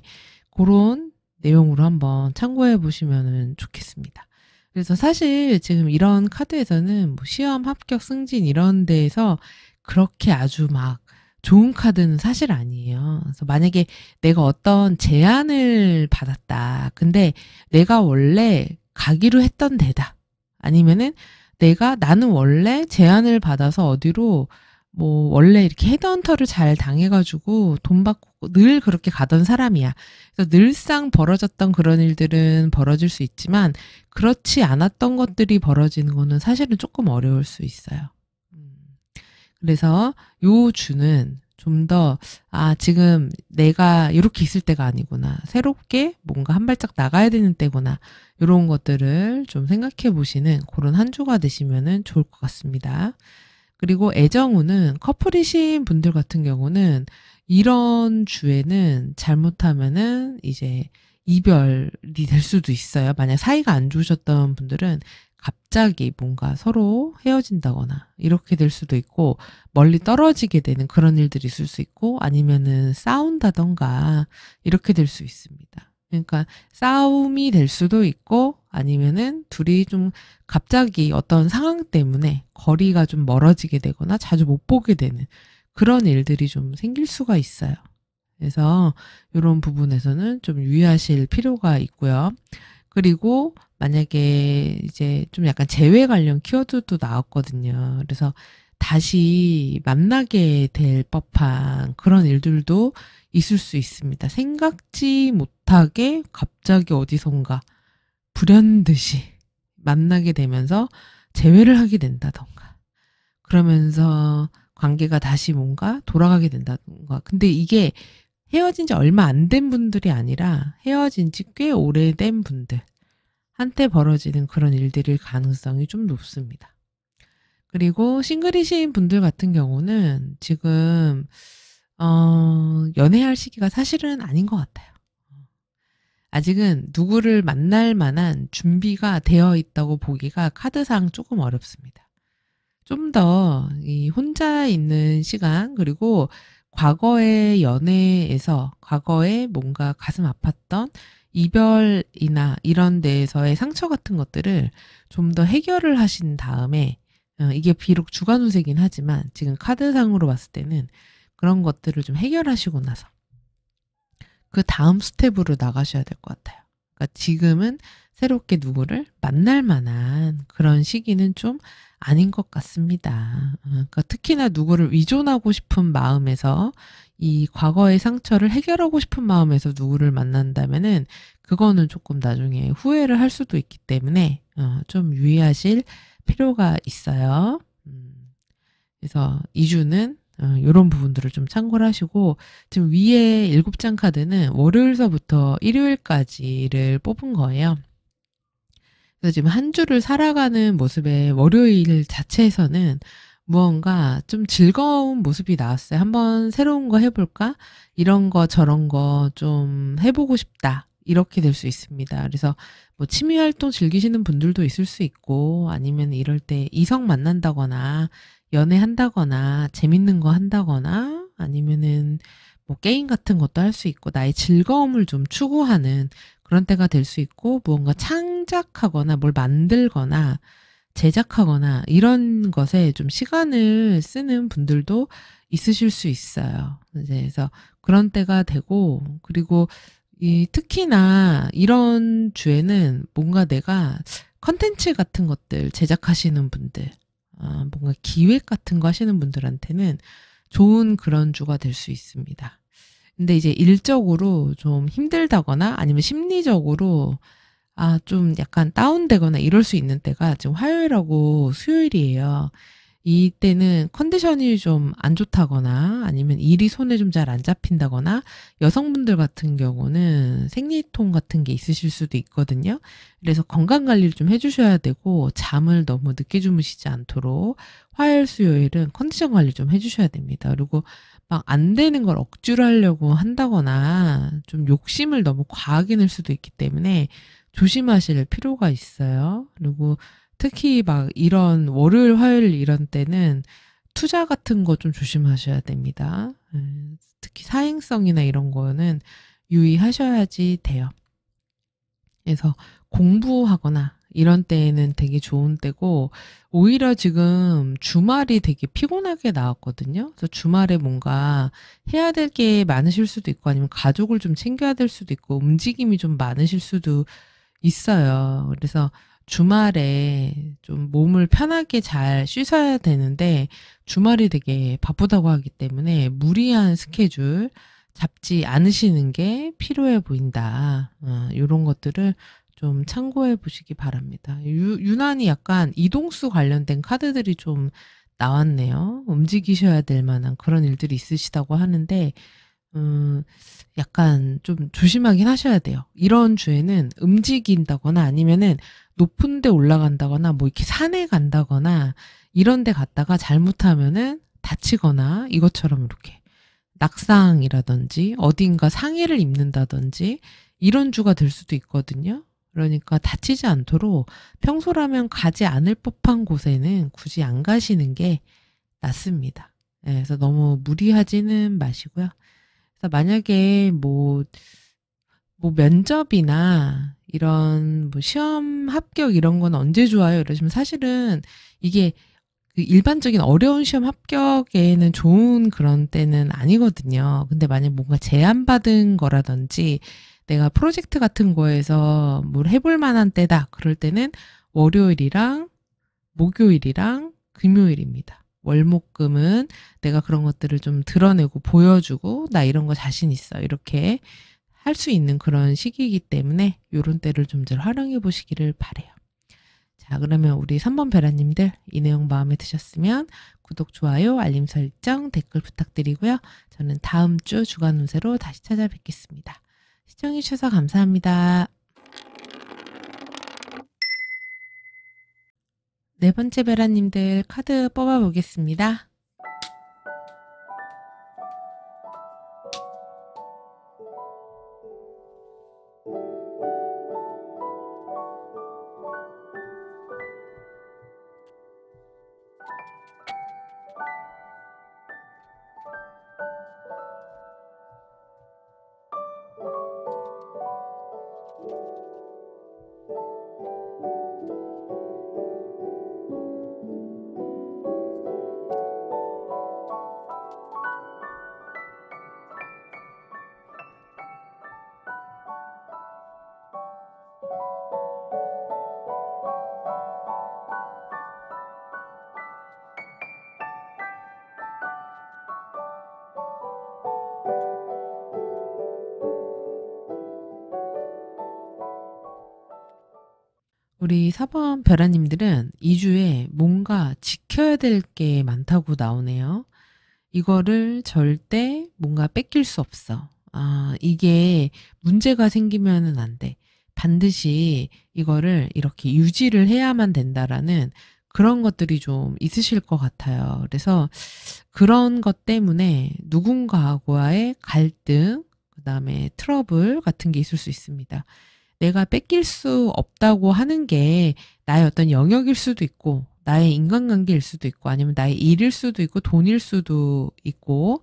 Speaker 1: 그런 내용으로 한번 참고해 보시면 좋겠습니다. 그래서 사실 지금 이런 카드에서는 뭐 시험 합격 승진 이런 데에서 그렇게 아주 막 좋은 카드는 사실 아니에요. 그래서 만약에 내가 어떤 제안을 받았다. 근데 내가 원래 가기로 했던 데다. 아니면은 내가 나는 원래 제안을 받아서 어디로 뭐 원래 이렇게 헤드헌터를 잘 당해가지고 돈 받고 늘 그렇게 가던 사람이야. 그래서 늘상 벌어졌던 그런 일들은 벌어질 수 있지만 그렇지 않았던 것들이 벌어지는 거는 사실은 조금 어려울 수 있어요. 음. 그래서 요 주는 좀 더 아 지금 내가 이렇게 있을 때가 아니구나 새롭게 뭔가 한 발짝 나가야 되는 때구나 이런 것들을 좀 생각해 보시는 그런 한 주가 되시면은 좋을 것 같습니다. 그리고 애정우는 커플이신 분들 같은 경우는 이런 주에는 잘못하면은 이제 이별이 될 수도 있어요. 만약 사이가 안 좋으셨던 분들은 갑자기 뭔가 서로 헤어진다거나 이렇게 될 수도 있고 멀리 떨어지게 되는 그런 일들이 있을 수 있고 아니면은 싸운다던가 이렇게 될 수 있습니다. 그러니까 싸움이 될 수도 있고 아니면은 둘이 좀 갑자기 어떤 상황 때문에 거리가 좀 멀어지게 되거나 자주 못 보게 되는 그런 일들이 좀 생길 수가 있어요. 그래서 이런 부분에서는 좀 유의하실 필요가 있고요. 그리고 만약에 이제 좀 약간 재회 관련 키워드도 나왔거든요. 그래서 다시 만나게 될 법한 그런 일들도 있을 수 있습니다. 생각지 못 못하게 갑자기 어디선가 불현듯이 만나게 되면서 재회를 하게 된다던가 그러면서 관계가 다시 뭔가 돌아가게 된다던가 근데 이게 헤어진 지 얼마 안 된 분들이 아니라 헤어진 지 꽤 오래된 분들 한때 벌어지는 그런 일들일 가능성이 좀 높습니다. 그리고 싱글이신 분들 같은 경우는 지금 어, 연애할 시기가 사실은 아닌 것 같아요. 아직은 누구를 만날 만한 준비가 되어 있다고 보기가 카드상 조금 어렵습니다. 좀 더 이 혼자 있는 시간 그리고 과거의 연애에서 과거에 뭔가 가슴 아팠던 이별이나 이런 데에서의 상처 같은 것들을 좀 더 해결을 하신 다음에 어, 이게 비록 주간 운세긴 하지만 지금 카드상으로 봤을 때는 그런 것들을 좀 해결하시고 나서 그 다음 스텝으로 나가셔야 될 것 같아요. 그러니까 지금은 새롭게 누구를 만날 만한 그런 시기는 좀 아닌 것 같습니다. 어, 그러니까 특히나 누구를 의존하고 싶은 마음에서 이 과거의 상처를 해결하고 싶은 마음에서 누구를 만난다면은 그거는 조금 나중에 후회를 할 수도 있기 때문에 어, 좀 유의하실 필요가 있어요. 음. 그래서 이주는 이런 어, 부분들을 좀 참고를 하시고 지금 위에 일곱 장 카드는 월요일서부터 일요일까지를 뽑은 거예요. 그래서 지금 한 주를 살아가는 모습의 월요일 자체에서는 무언가 좀 즐거운 모습이 나왔어요. 한번 새로운 거 해볼까? 이런 거 저런 거 좀 해보고 싶다. 이렇게 될 수 있습니다. 그래서 뭐 취미 활동 즐기시는 분들도 있을 수 있고 아니면 이럴 때 이성 만난다거나 연애한다거나 재밌는 거 한다거나 아니면은 뭐 게임 같은 것도 할 수 있고 나의 즐거움을 좀 추구하는 그런 때가 될 수 있고 무언가 창작하거나 뭘 만들거나 제작하거나 이런 것에 좀 시간을 쓰는 분들도 있으실 수 있어요. 이제 그래서 그런 때가 되고 그리고 이 특히나 이런 주에는 뭔가 내가 컨텐츠 같은 것들 제작하시는 분들 아, 뭔가 기획 같은 거 하시는 분들한테는 좋은 그런 주가 될 수 있습니다. 근데 이제 일적으로 좀 힘들다거나 아니면 심리적으로 아, 좀 약간 다운되거나 이럴 수 있는 때가 지금 화요일하고 수요일이에요. 이때는 컨디션이 좀 안 좋다거나 아니면 일이 손에 좀 잘 안 잡힌다거나 여성분들 같은 경우는 생리통 같은 게 있으실 수도 있거든요. 그래서 건강 관리를 좀 해주셔야 되고 잠을 너무 늦게 주무시지 않도록 화요일 수요일은 컨디션 관리 좀 해주셔야 됩니다. 그리고 막 안 되는 걸 억지로 하려고 한다거나 좀 욕심을 너무 과하게 낼 수도 있기 때문에 조심하실 필요가 있어요. 그리고 특히 막 이런 월요일, 화요일 이런 때는 투자 같은 거 좀 조심하셔야 됩니다. 음, 특히 사행성이나 이런 거는 유의하셔야지 돼요. 그래서 공부하거나 이런 때에는 되게 좋은 때고 오히려 지금 주말이 되게 피곤하게 나왔거든요. 그래서 주말에 뭔가 해야 될 게 많으실 수도 있고 아니면 가족을 좀 챙겨야 될 수도 있고 움직임이 좀 많으실 수도 있어요. 그래서 주말에 좀 몸을 편하게 잘 씻어야 되는데 주말이 되게 바쁘다고 하기 때문에 무리한 스케줄 잡지 않으시는 게 필요해 보인다. 어, 이런 것들을 좀 참고해 보시기 바랍니다. 유, 유난히 약간 이동수 관련된 카드들이 좀 나왔네요. 움직이셔야 될 만한 그런 일들이 있으시다고 하는데 음, 약간 좀 조심하긴 하셔야 돼요. 이런 주에는 움직인다거나 아니면은 높은 데 올라간다거나 뭐 이렇게 산에 간다거나 이런 데 갔다가 잘못하면은 다치거나 이것처럼 이렇게 낙상이라든지 어딘가 상해를 입는다든지 이런 주가 될 수도 있거든요. 그러니까 다치지 않도록 평소라면 가지 않을 법한 곳에는 굳이 안 가시는 게 낫습니다. 예, 그래서 너무 무리하지는 마시고요. 그래서 만약에 뭐, 뭐 면접이나 이런 뭐 시험 합격 이런 건 언제 좋아요? 이러시면 사실은 이게 그 일반적인 어려운 시험 합격에는 좋은 그런 때는 아니거든요. 근데 만약 뭔가 제안받은 거라든지 내가 프로젝트 같은 거에서 뭘 해볼 만한 때다. 그럴 때는 월요일이랑 목요일이랑 금요일입니다. 월목금은 내가 그런 것들을 좀 드러내고 보여주고 나 이런 거 자신 있어 이렇게 할 수 있는 그런 시기이기 때문에 요런 때를 좀 잘 활용해 보시기를 바래요. 자 그러면 우리 3번 벼라님들 이 내용 마음에 드셨으면 구독, 좋아요, 알림 설정, 댓글 부탁드리고요. 저는 다음 주 주간 운세로 다시 찾아뵙겠습니다. 시청해주셔서 감사합니다. 네 번째 베라님들 카드 뽑아보겠습니다. 우리 4번 벼라님들은 2주에 뭔가 지켜야 될 게 많다고 나오네요. 이거를 절대 뭔가 뺏길 수 없어. 아, 이게 문제가 생기면은 안 돼. 반드시 이거를 이렇게 유지를 해야만 된다라는 그런 것들이 좀 있으실 것 같아요. 그래서 그런 것 때문에 누군가와의 갈등, 그 다음에 트러블 같은 게 있을 수 있습니다. 내가 뺏길 수 없다고 하는 게 나의 어떤 영역일 수도 있고 나의 인간관계일 수도 있고 아니면 나의 일일 수도 있고 돈일 수도 있고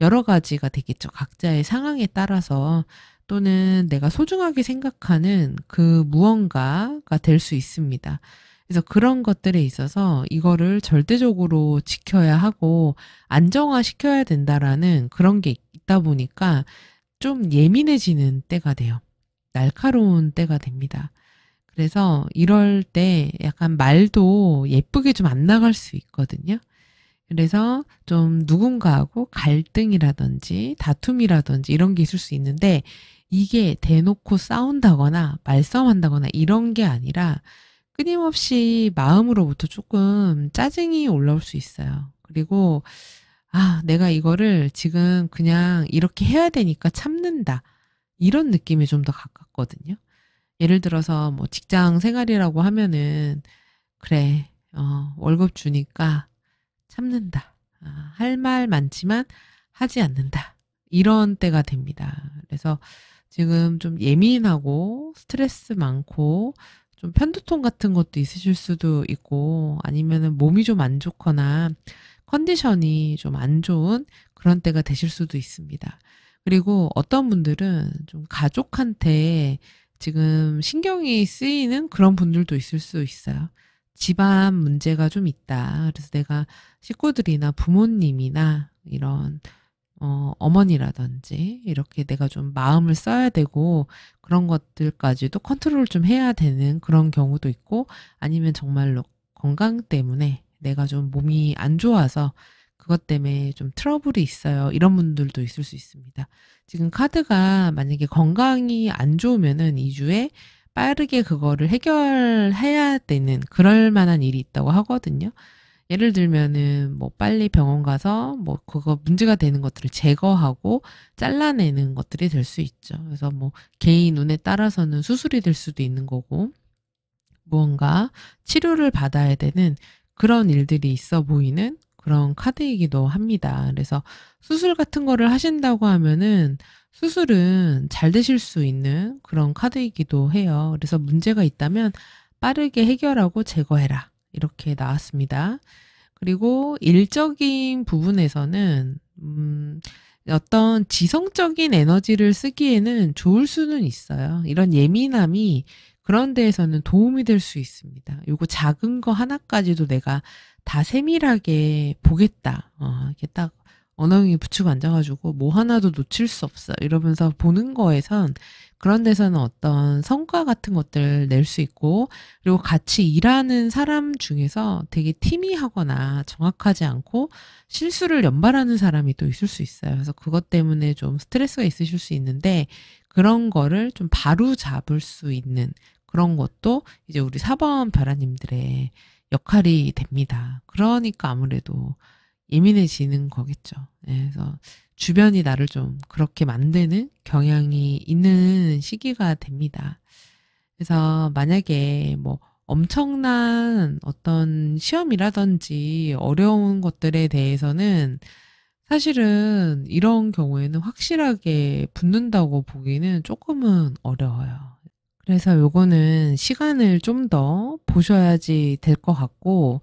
Speaker 1: 여러 가지가 되겠죠. 각자의 상황에 따라서 또는 내가 소중하게 생각하는 그 무언가가 될 수 있습니다. 그래서 그런 것들에 있어서 이거를 절대적으로 지켜야 하고 안정화시켜야 된다라는 그런 게 있다 보니까 좀 예민해지는 때가 돼요. 날카로운 때가 됩니다. 그래서 이럴 때 약간 말도 예쁘게 좀 안 나갈 수 있거든요. 그래서 좀 누군가하고 갈등이라든지 다툼이라든지 이런 게 있을 수 있는데 이게 대놓고 싸운다거나 말싸움한다거나 이런 게 아니라 끊임없이 마음으로부터 조금 짜증이 올라올 수 있어요. 그리고 아, 내가 이거를 지금 그냥 이렇게 해야 되니까 참는다. 이런 느낌이 좀 더 가깝거든요. 예를 들어서 뭐 직장 생활이라고 하면은 그래 어, 월급 주니까 참는다. 아, 할말 많지만 하지 않는다. 이런 때가 됩니다. 그래서 지금 좀 예민하고 스트레스 많고 좀 편두통 같은 것도 있으실 수도 있고 아니면은 몸이 좀 안 좋거나 컨디션이 좀 안 좋은 그런 때가 되실 수도 있습니다. 그리고 어떤 분들은 좀 가족한테 지금 신경이 쓰이는 그런 분들도 있을 수 있어요. 집안 문제가 좀 있다. 그래서 내가 식구들이나 부모님이나 이런 어, 어머니라든지 이렇게 내가 좀 마음을 써야 되고 그런 것들까지도 컨트롤 좀 해야 되는 그런 경우도 있고 아니면 정말로 건강 때문에 내가 좀 몸이 안 좋아서 그것 때문에 좀 트러블이 있어요. 이런 분들도 있을 수 있습니다. 지금 카드가 만약에 건강이 안 좋으면은 2주에 빠르게 그거를 해결해야 되는 그럴 만한 일이 있다고 하거든요. 예를 들면은 뭐 빨리 병원 가서 뭐 그거 문제가 되는 것들을 제거하고 잘라내는 것들이 될 수 있죠. 그래서 뭐 개인 눈에 따라서는 수술이 될 수도 있는 거고 무언가 치료를 받아야 되는 그런 일들이 있어 보이는 그런 카드이기도 합니다. 그래서 수술 같은 거를 하신다고 하면은 수술은 잘 되실 수 있는 그런 카드이기도 해요. 그래서 문제가 있다면 빠르게 해결하고 제거해라. 이렇게 나왔습니다. 그리고 일적인 부분에서는, 음, 어떤 지성적인 에너지를 쓰기에는 좋을 수는 있어요. 이런 예민함이 그런 데에서는 도움이 될 수 있습니다. 요거 작은 거 하나까지도 내가 다 세밀하게 보겠다. 어, 이렇게 딱 언어용에 붙이고 앉아가지고 뭐 하나도 놓칠 수 없어. 이러면서 보는 거에선 그런 데서는 어떤 성과 같은 것들을 낼 수 있고 그리고 같이 일하는 사람 중에서 되게 팀이하거나 정확하지 않고 실수를 연발하는 사람이 또 있을 수 있어요. 그래서 그것 때문에 좀 스트레스가 있으실 수 있는데 그런 거를 좀 바로 잡을 수 있는 그런 것도 이제 우리 사번 벼라님들의 역할이 됩니다. 그러니까 아무래도 예민해지는 거겠죠. 예, 그래서 주변이 나를 좀 그렇게 만드는 경향이 있는 시기가 됩니다. 그래서 만약에 뭐 엄청난 어떤 시험이라든지 어려운 것들에 대해서는 사실은 이런 경우에는 확실하게 붙는다고 보기는 조금은 어려워요. 그래서 요거는 시간을 좀 더 보셔야지 될 것 같고,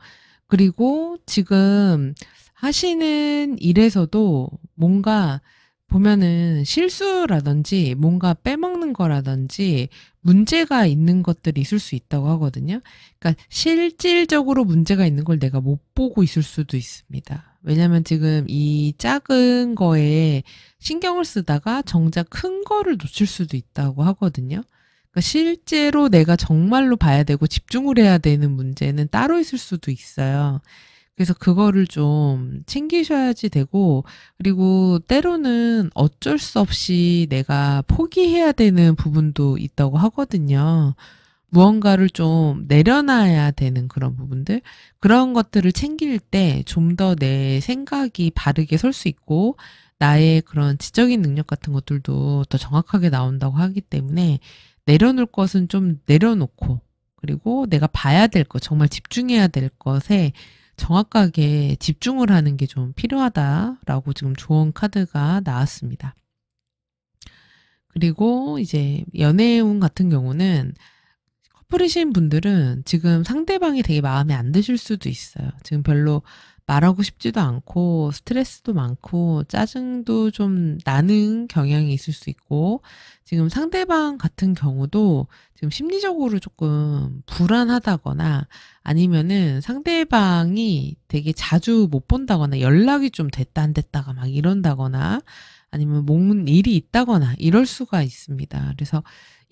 Speaker 1: 그리고 지금 하시는 일에서도 뭔가 보면은 실수라든지 뭔가 빼먹는 거라든지 문제가 있는 것들이 있을 수 있다고 하거든요. 그러니까 실질적으로 문제가 있는 걸 내가 못 보고 있을 수도 있습니다. 왜냐면 지금 이 작은 거에 신경을 쓰다가 정작 큰 거를 놓칠 수도 있다고 하거든요. 그러니까 실제로 내가 정말로 봐야 되고 집중을 해야 되는 문제는 따로 있을 수도 있어요. 그래서 그거를 좀 챙기셔야지 되고, 그리고 때로는 어쩔 수 없이 내가 포기해야 되는 부분도 있다고 하거든요. 무언가를 좀 내려놔야 되는 그런 부분들, 그런 것들을 챙길 때 좀 더 내 생각이 바르게 설 수 있고, 나의 그런 지적인 능력 같은 것들도 더 정확하게 나온다고 하기 때문에 내려놓을 것은 좀 내려놓고 그리고 내가 봐야 될 것, 정말 집중해야 될 것에 정확하게 집중을 하는 게 좀 필요하다라고 지금 조언 카드가 나왔습니다. 그리고 이제 연애운 같은 경우는 커플이신 분들은 지금 상대방이 되게 마음에 안 드실 수도 있어요. 지금 별로 말하고 싶지도 않고 스트레스도 많고 짜증도 좀 나는 경향이 있을 수 있고 지금 상대방 같은 경우도 지금 심리적으로 조금 불안하다거나 아니면은 상대방이 되게 자주 못 본다거나 연락이 좀 됐다 안 됐다가 막 이런다거나 아니면 뭔 일이 있다거나 이럴 수가 있습니다. 그래서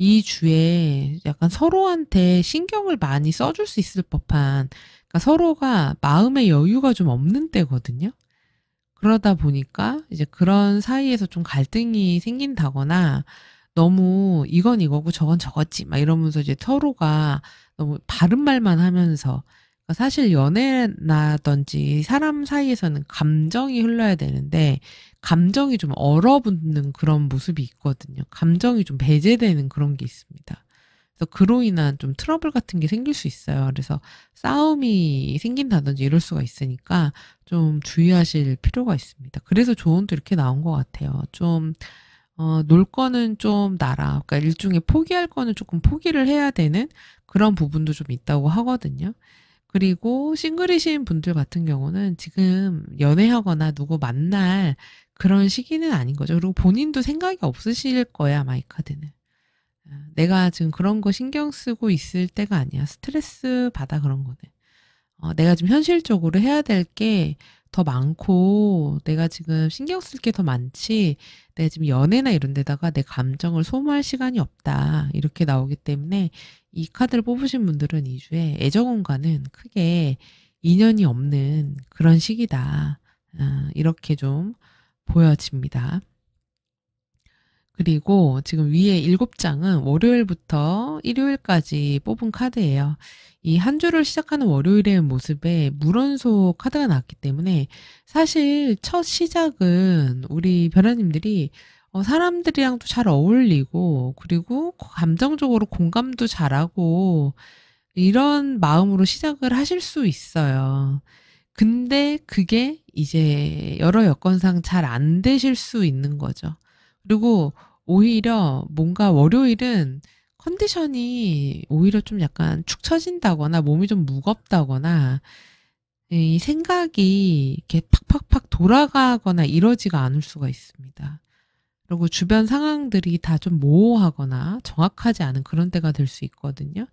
Speaker 1: 이 주에 약간 서로한테 신경을 많이 써줄 수 있을 법한 그러니까 서로가 마음의 여유가 좀 없는 때거든요. 그러다 보니까 이제 그런 사이에서 좀 갈등이 생긴다거나 너무 이건 이거고 저건 저거지 막 이러면서 이제 서로가 너무 바른 말만 하면서 사실 연애라든지 사람 사이에서는 감정이 흘러야 되는데 감정이 좀 얼어붙는 그런 모습이 있거든요. 감정이 좀 배제되는 그런 게 있습니다. 그래서 그로 인한 좀 트러블 같은 게 생길 수 있어요. 그래서 싸움이 생긴다든지 이럴 수가 있으니까 좀 주의하실 필요가 있습니다. 그래서 조언도 이렇게 나온 것 같아요. 좀, 어, 놀 거는 좀 나라. 그러니까 일종의 포기할 거는 조금 포기를 해야 되는 그런 부분도 좀 있다고 하거든요. 그리고 싱글이신 분들 같은 경우는 지금 연애하거나 누구 만날 그런 시기는 아닌 거죠. 그리고 본인도 생각이 없으실 거야, 마이카드는. 아, 내가 지금 그런 거 신경 쓰고 있을 때가 아니야. 스트레스 받아, 그런 거는. 어, 내가 지금 현실적으로 해야 될게 더 많고 내가 지금 신경 쓸 게 더 많지 내가 지금 연애나 이런 데다가 내 감정을 소모할 시간이 없다 이렇게 나오기 때문에 이 카드를 뽑으신 분들은 이 주에 애정운과는 크게 인연이 없는 그런 시기다 어, 이렇게 좀 보여집니다. 그리고 지금 위에 일곱 장은 월요일부터 일요일까지 뽑은 카드예요. 이 한 주를 시작하는 월요일의 모습에 물원소 카드가 나왔기 때문에 사실 첫 시작은 우리 변호님들이 어, 사람들이랑도 잘 어울리고 그리고 감정적으로 공감도 잘하고 이런 마음으로 시작을 하실 수 있어요. 근데 그게 이제 여러 여건상 잘 안 되실 수 있는 거죠. 그리고 오히려 뭔가 월요일은 컨디션이 오히려 좀 약간 축 처진다거나 몸이 좀 무겁다거나 이 생각이 이렇게 팍팍팍 돌아가거나 이러지가 않을 수가 있습니다. 그리고 주변 상황들이 다 좀 모호하거나 정확하지 않은 그런 때가 될 수 있거든요.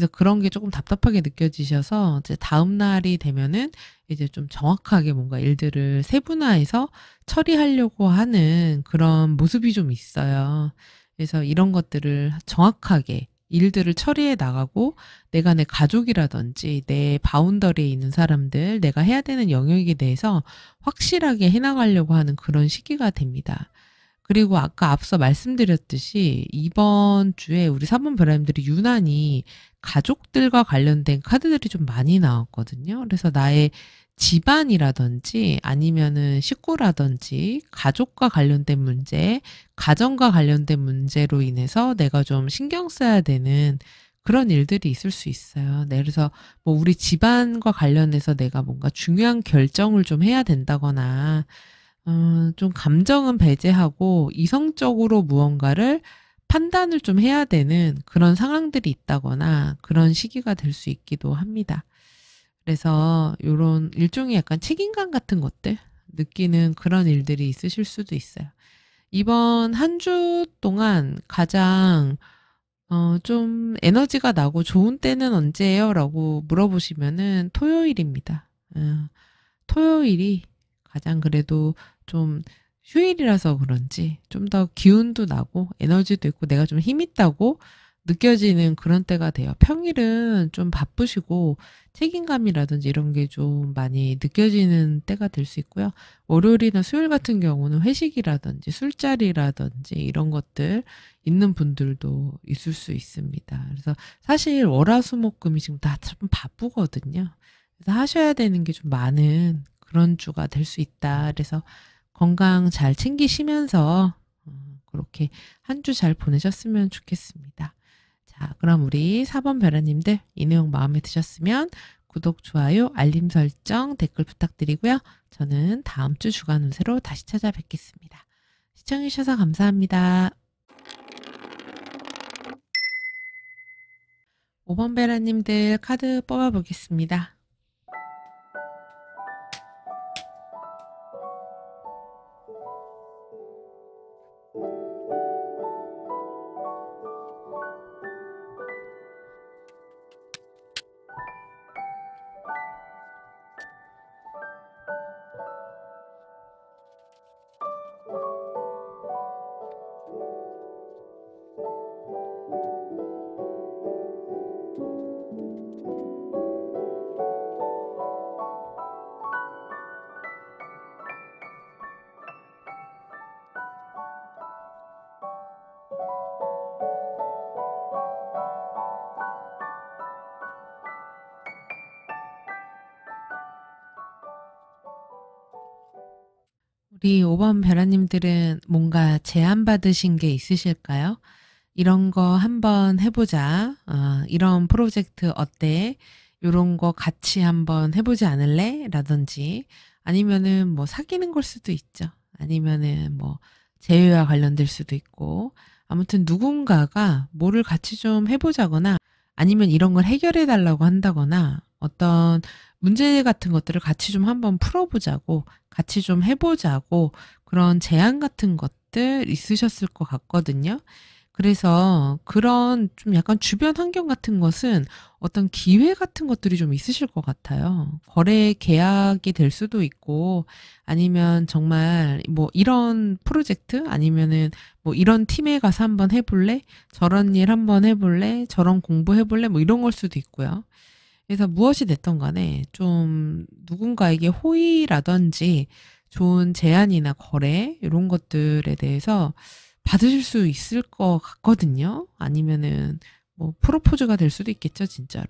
Speaker 1: 그래서 그런 게 조금 답답하게 느껴지셔서 이제 다음 날이 되면은 이제 좀 정확하게 뭔가 일들을 세분화해서 처리하려고 하는 그런 모습이 좀 있어요. 그래서 이런 것들을 정확하게 일들을 처리해 나가고 내가 내 가족이라든지 내 바운더리에 있는 사람들 내가 해야 되는 영역에 대해서 확실하게 해나가려고 하는 그런 시기가 됩니다. 그리고 아까 앞서 말씀드렸듯이 이번 주에 우리 사번 변호사님들이 유난히 가족들과 관련된 카드들이 좀 많이 나왔거든요. 그래서 나의 집안이라든지 아니면은 식구라든지 가족과 관련된 문제, 가정과 관련된 문제로 인해서 내가 좀 신경 써야 되는 그런 일들이 있을 수 있어요. 네, 그래서 뭐 우리 집안과 관련해서 내가 뭔가 중요한 결정을 좀 해야 된다거나 어, 좀 감정은 배제하고 이성적으로 무언가를 판단을 좀 해야 되는 그런 상황들이 있다거나 그런 시기가 될 수 있기도 합니다. 그래서 이런 일종의 약간 책임감 같은 것들 느끼는 그런 일들이 있으실 수도 있어요. 이번 한 주 동안 가장 어, 좀 에너지가 나고 좋은 때는 언제예요? 라고 물어보시면은 토요일입니다. 어, 토요일이 가장 그래도 좀 휴일이라서 그런지 좀 더 기운도 나고 에너지도 있고 내가 좀 힘있다고 느껴지는 그런 때가 돼요. 평일은 좀 바쁘시고 책임감이라든지 이런 게 좀 많이 느껴지는 때가 될 수 있고요. 월요일이나 수요일 같은 경우는 회식이라든지 술자리라든지 이런 것들 있는 분들도 있을 수 있습니다. 그래서 사실 월화수목금이 지금 다좀 바쁘거든요. 그래서 하셔야 되는 게 좀 많은 그런 주가 될 수 있다. 그래서 건강 잘 챙기시면서 어, 그렇게 한 주 잘 보내셨으면 좋겠습니다. 자, 그럼 우리 4번 별아님들 이 내용 마음에 드셨으면 구독, 좋아요, 알림 설정, 댓글 부탁드리고요. 저는 다음 주 주간 운세로 다시 찾아뵙겠습니다. 시청해주셔서 감사합니다. 5번 베라님들 카드 뽑아보겠습니다. 우리 5번 베라님들은 뭔가 제안받으신 게 있으실까요? 이런 거 한번 해보자. 어, 이런 프로젝트 어때? 이런 거 같이 한번 해보지 않을래? 라든지 아니면은 뭐 사귀는 걸 수도 있죠. 아니면은 뭐 재회와 관련될 수도 있고 아무튼 누군가가 뭐를 같이 좀 해보자거나 아니면 이런 걸 해결해 달라고 한다거나 어떤 문제 같은 것들을 같이 좀 한번 풀어보자고 같이 좀 해보자고 그런 제안 같은 것들 있으셨을 것 같거든요. 그래서 그런 좀 약간 주변 환경 같은 것은 어떤 기회 같은 것들이 좀 있으실 것 같아요. 거래 계약이 될 수도 있고 아니면 정말 뭐 이런 프로젝트 아니면은 뭐 이런 팀에 가서 한번 해볼래? 저런 일 한번 해볼래? 저런 공부 해볼래? 뭐 이런 걸 수도 있고요. 그래서 무엇이 됐던 간에 좀 누군가에게 호의라든지 좋은 제안이나 거래 이런 것들에 대해서 받으실 수 있을 것 같거든요. 아니면은 뭐 프로포즈가 될 수도 있겠죠, 진짜로.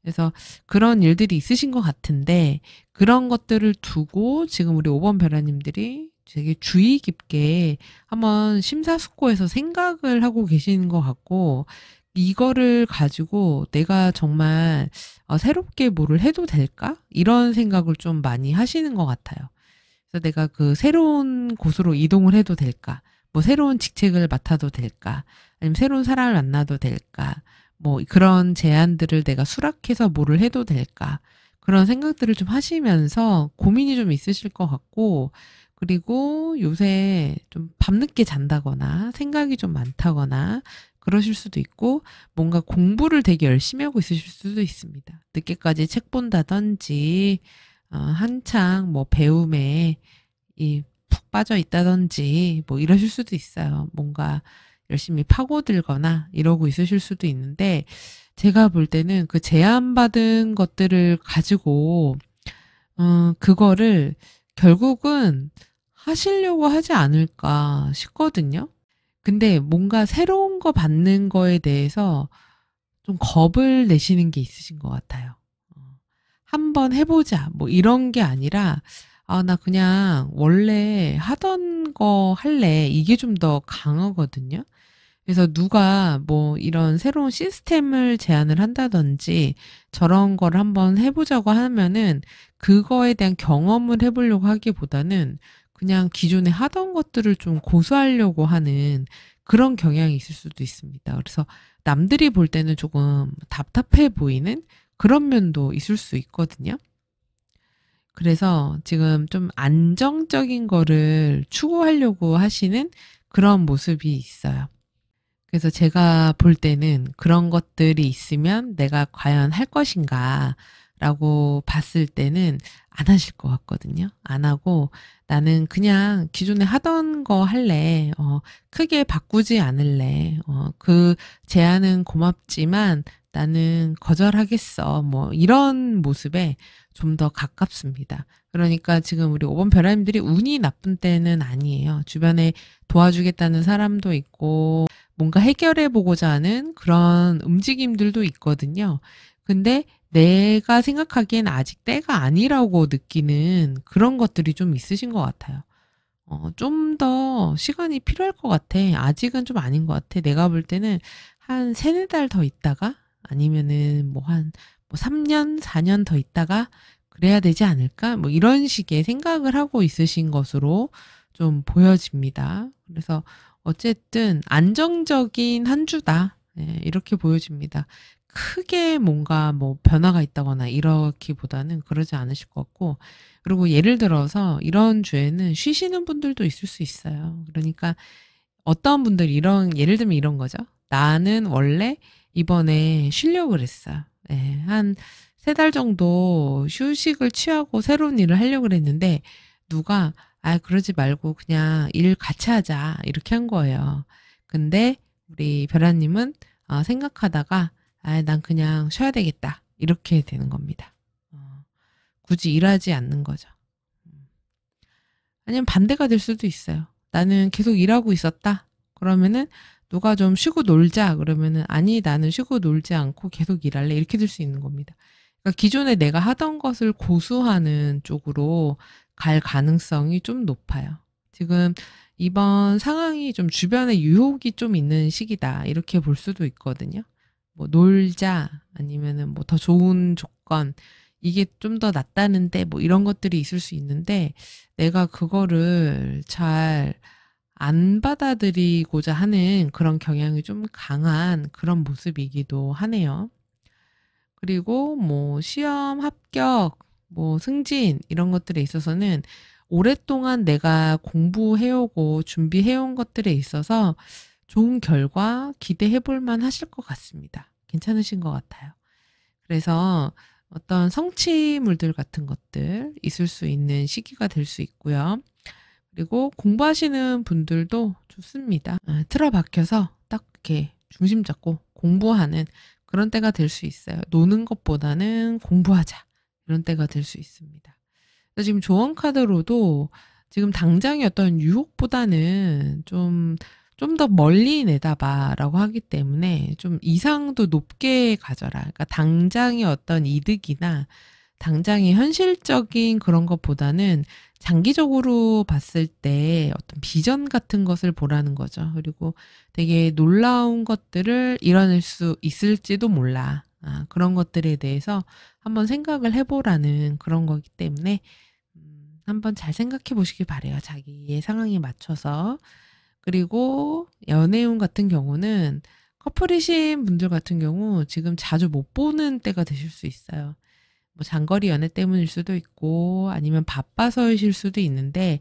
Speaker 1: 그래서 그런 일들이 있으신 것 같은데 그런 것들을 두고 지금 우리 5번 변화님들이 되게 주의 깊게 한번 심사숙고해서 생각을 하고 계신것 같고 이거를 가지고 내가 정말 어, 새롭게 뭐를 해도 될까? 이런 생각을 좀 많이 하시는 것 같아요. 그래서 내가 그 새로운 곳으로 이동을 해도 될까? 뭐 새로운 직책을 맡아도 될까? 아니면 새로운 사람을 만나도 될까? 뭐 그런 제안들을 내가 수락해서 뭐를 해도 될까? 그런 생각들을 좀 하시면서 고민이 좀 있으실 것 같고, 그리고 요새 좀 밤늦게 잔다거나 생각이 좀 많다거나 그러실 수도 있고 뭔가 공부를 되게 열심히 하고 있으실 수도 있습니다. 늦게까지 책 본다든지 어, 한창 뭐 배움에 이 푹 빠져 있다든지 뭐 이러실 수도 있어요. 뭔가 열심히 파고들거나 이러고 있으실 수도 있는데 제가 볼 때는 그 제안받은 것들을 가지고 어, 그거를 결국은 하시려고 하지 않을까 싶거든요. 근데 뭔가 새로운 거 받는 거에 대해서 좀 겁을 내시는 게 있으신 것 같아요. 어, 한번 해보자. 뭐 이런 게 아니라, 아, 나 그냥 원래 하던 거 할래. 이게 좀 더 강하거든요. 그래서 누가 뭐 이런 새로운 시스템을 제안을 한다든지 저런 걸 한번 해보자고 하면은 그거에 대한 경험을 해보려고 하기보다는 그냥 기존에 하던 것들을 좀 고수하려고 하는 그런 경향이 있을 수도 있습니다. 그래서 남들이 볼 때는 조금 답답해 보이는 그런 면도 있을 수 있거든요. 그래서 지금 좀 안정적인 거를 추구하려고 하시는 그런 모습이 있어요. 그래서 제가 볼 때는 그런 것들이 있으면 내가 과연 할 것인가 라고 봤을 때는 안 하실 것 같거든요. 안 하고 나는 그냥 기존에 하던 거 할래. 어, 크게 바꾸지 않을래. 어, 그 제안은 고맙지만 나는 거절하겠어. 뭐 이런 모습에 좀 더 가깝습니다. 그러니까 지금 우리 5번 별아님들이 운이 나쁜 때는 아니에요. 주변에 도와주겠다는 사람도 있고 뭔가 해결해 보고자 하는 그런 움직임들도 있거든요. 근데 내가 생각하기엔 아직 때가 아니라고 느끼는 그런 것들이 좀 있으신 것 같아요. 어, 좀 더 시간이 필요할 것 같아. 아직은 좀 아닌 것 같아. 내가 볼 때는 한 세네 달더 있다가 아니면은 뭐 한뭐 3년, 뭐 4년 더 있다가 그래야 되지 않을까? 뭐 이런 식의 생각을 하고 있으신 것으로 좀 보여집니다. 그래서 어쨌든 안정적인 한 주다. 네, 이렇게 보여집니다. 크게 뭔가 뭐 변화가 있다거나 이렇기보다는 그러지 않으실 것 같고 그리고 예를 들어서 이런 주에는 쉬시는 분들도 있을 수 있어요. 그러니까 어떤 분들 이런 예를 들면 이런 거죠. 나는 원래 이번에 쉬려고 그랬어. 네, 예, 한 세 달 정도 휴식을 취하고 새로운 일을 하려고 그랬는데 누가 아 그러지 말고 그냥 일 같이 하자 이렇게 한 거예요. 근데 우리 별아님은 어, 생각하다가 아, 난 그냥 쉬어야 되겠다. 이렇게 되는 겁니다. 어, 굳이 일하지 않는 거죠. 음. 아니면 반대가 될 수도 있어요. 나는 계속 일하고 있었다. 그러면은 누가 좀 쉬고 놀자. 그러면은 아니, 나는 쉬고 놀지 않고 계속 일할래. 이렇게 될 수 있는 겁니다. 그러니까 기존에 내가 하던 것을 고수하는 쪽으로 갈 가능성이 좀 높아요. 지금 이번 상황이 좀 주변에 유혹이 좀 있는 시기다. 이렇게 볼 수도 있거든요. 뭐 놀자 아니면은 뭐 더 좋은 조건 이게 좀 더 낫다는데 뭐 이런 것들이 있을 수 있는데 내가 그거를 잘 안 받아들이고자 하는 그런 경향이 좀 강한 그런 모습이기도 하네요. 그리고 뭐 시험 합격, 뭐 승진 이런 것들에 있어서는 오랫동안 내가 공부해오고 준비해온 것들에 있어서 좋은 결과 기대해 볼만 하실 것 같습니다. 괜찮으신 것 같아요. 그래서 어떤 성취물들 같은 것들 있을 수 있는 시기가 될 수 있고요. 그리고 공부하시는 분들도 좋습니다. 아, 틀어박혀서 딱 이렇게 중심 잡고 공부하는 그런 때가 될 수 있어요. 노는 것보다는 공부하자. 이런 때가 될 수 있습니다. 지금 조언 카드로도 지금 당장의 어떤 유혹보다는 좀 좀더 멀리 내다봐라고 하기 때문에 좀 이상도 높게 가져라. 그러니까 당장의 어떤 이득이나 당장의 현실적인 그런 것보다는 장기적으로 봤을 때 어떤 비전 같은 것을 보라는 거죠. 그리고 되게 놀라운 것들을 이뤄낼 수 있을지도 몰라. 아, 그런 것들에 대해서 한번 생각을 해보라는 그런 거기 때문에 음, 한번 잘 생각해 보시길 바래요. 자기의 상황에 맞춰서 그리고 연애운 같은 경우는 커플이신 분들 같은 경우 지금 자주 못 보는 때가 되실 수 있어요. 뭐 장거리 연애 때문일 수도 있고 아니면 바빠서이실 수도 있는데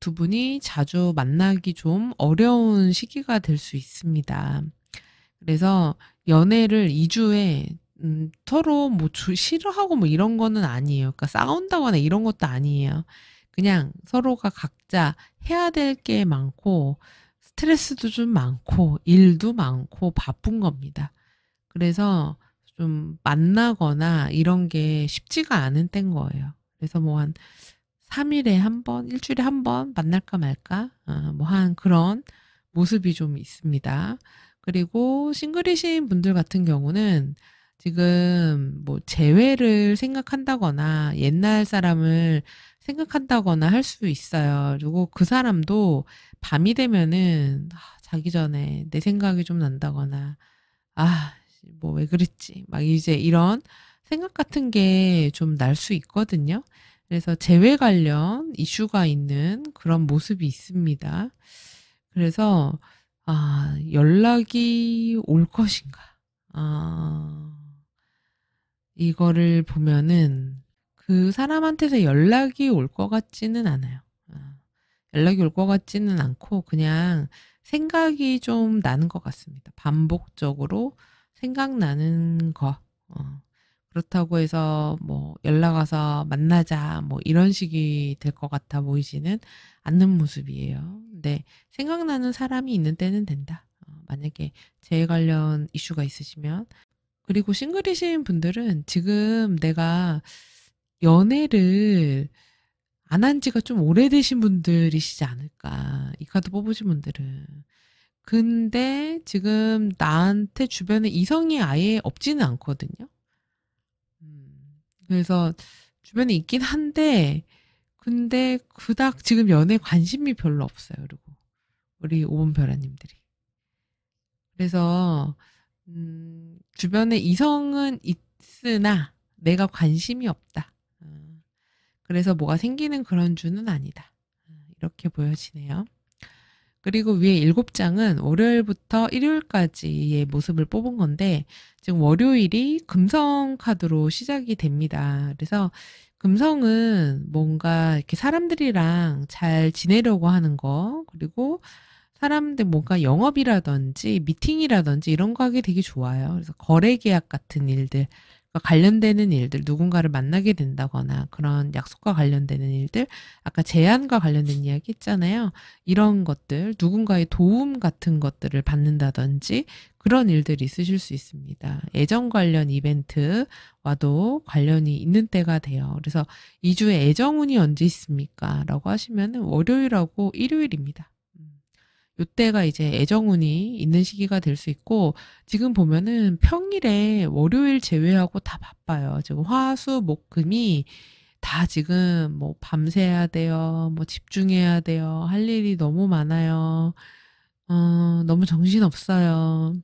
Speaker 1: 두 분이 자주 만나기 좀 어려운 시기가 될 수 있습니다. 그래서 연애를 2주에 음, 서로 뭐 주, 싫어하고 뭐 이런 거는 아니에요. 그러니까 싸운다거나 이런 것도 아니에요. 그냥 서로가 각자 해야 될 게 많고 스트레스도 좀 많고 일도 많고 바쁜 겁니다. 그래서 좀 만나거나 이런 게 쉽지가 않은 땐 거예요. 그래서 뭐 한 3일에 한 번, 일주일에 한 번 만날까 말까 어, 뭐한 그런 모습이 좀 있습니다. 그리고 싱글이신 분들 같은 경우는 지금 뭐 재회를 생각한다거나 옛날 사람을 생각한다거나 할 수 있어요. 그리고 그 사람도 밤이 되면은 아, 자기 전에 내 생각이 좀 난다거나 아, 뭐 왜 그랬지? 막 이제 이런 생각 같은 게 좀 날 수 있거든요. 그래서 재회 관련 이슈가 있는 그런 모습이 있습니다. 그래서 아, 연락이 올 것인가? 아, 이거를 보면은 그 사람한테서 연락이 올 것 같지는 않아요. 어, 연락이 올 것 같지는 않고 그냥 생각이 좀 나는 것 같습니다. 반복적으로 생각나는 거. 어, 그렇다고 해서 뭐 연락 와서 만나자 뭐 이런 식이 될 것 같아 보이지는 않는 모습이에요. 근데 생각나는 사람이 있는 때는 된다. 어, 만약에 재 관련 이슈가 있으시면 그리고 싱글이신 분들은 지금 내가 연애를 안 한 지가 좀 오래되신 분들이시지 않을까. 이 카드 뽑으신 분들은. 근데 지금 나한테 주변에 이성이 아예 없지는 않거든요. 음, 그래서 주변에 있긴 한데, 근데 그닥 지금 연애 관심이 별로 없어요. 그리고 우리 오분별아님들이. 그래서 음, 주변에 이성은 있으나 내가 관심이 없다. 그래서 뭐가 생기는 그런 주는 아니다. 이렇게 보여지네요. 그리고 위에 일곱 장은 월요일부터 일요일까지의 모습을 뽑은 건데 지금 월요일이 금성 카드로 시작이 됩니다. 그래서 금성은 뭔가 이렇게 사람들이랑 잘 지내려고 하는 거 그리고 사람들 뭔가 영업이라든지 미팅이라든지 이런 거 하기 되게 좋아요. 그래서 거래 계약 같은 일들 그러니까 관련되는 일들, 누군가를 만나게 된다거나 그런 약속과 관련되는 일들, 아까 제안과 관련된 이야기 했잖아요 이런 것들, 누군가의 도움 같은 것들을 받는다든지 그런 일들이 있으실 수 있습니다. 애정 관련 이벤트와도 관련이 있는 때가 돼요. 그래서 2주에 애정운이 언제 있습니까? 라고 하시면 월요일하고 일요일입니다. 요때가 이제 애정운이 있는 시기가 될 수 있고 지금 보면은 평일에 월요일 제외하고 다 바빠요. 지금 화수 목금이 다 지금 뭐 밤새야 돼요. 뭐 집중해야 돼요. 할 일이 너무 많아요. 어, 너무 정신없어요.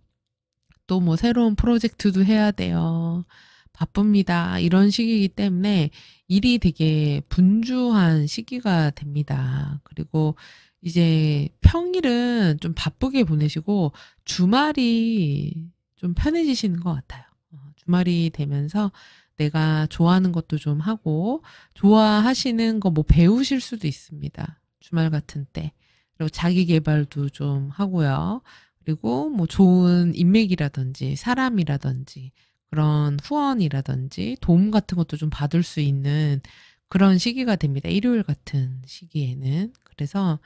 Speaker 1: 또 뭐 새로운 프로젝트도 해야 돼요. 바쁩니다. 이런 시기이기 때문에 일이 되게 분주한 시기가 됩니다. 그리고 이제 평일은 좀 바쁘게 보내시고 주말이 좀 편해지시는 것 같아요. 어, 주말이 되면서 내가 좋아하는 것도 좀 하고 좋아하시는 거 뭐 배우실 수도 있습니다. 주말 같은 때. 그리고 자기 개발도 좀 하고요. 그리고 뭐 좋은 인맥이라든지 사람이라든지 그런 후원이라든지 도움 같은 것도 좀 받을 수 있는 그런 시기가 됩니다. 일요일 같은 시기에는. 그래서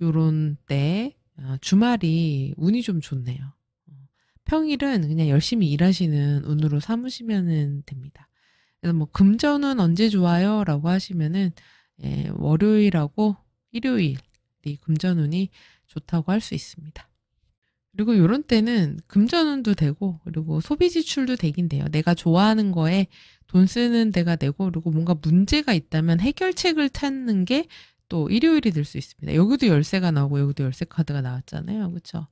Speaker 1: 요런 때 아, 주말이 운이 좀 좋네요. 어, 평일은 그냥 열심히 일하시는 운으로 삼으시면 됩니다. 그래서 뭐 금전은 언제 좋아요? 라고 하시면은 예, 월요일하고 일요일이 금전운이 좋다고 할 수 있습니다. 그리고 요런 때는 금전운도 되고 그리고 소비 지출도 되긴 돼요. 내가 좋아하는 거에 돈 쓰는 데가 되고 그리고 뭔가 문제가 있다면 해결책을 찾는 게또 일요일이 될 수 있습니다. 여기도 열쇠가 나오고 여기도 열쇠 카드가 나왔잖아요. 그렇죠?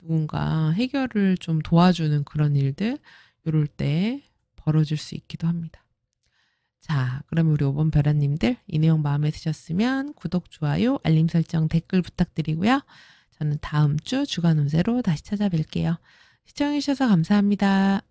Speaker 1: 누군가 해결을 좀 도와주는 그런 일들 이럴 때 벌어질 수 있기도 합니다. 자, 그럼 우리 5번 벼라님들 이 내용 마음에 드셨으면 구독, 좋아요, 알림 설정, 댓글 부탁드리고요. 저는 다음 주 주간 운세로 다시 찾아뵐게요. 시청해주셔서 감사합니다.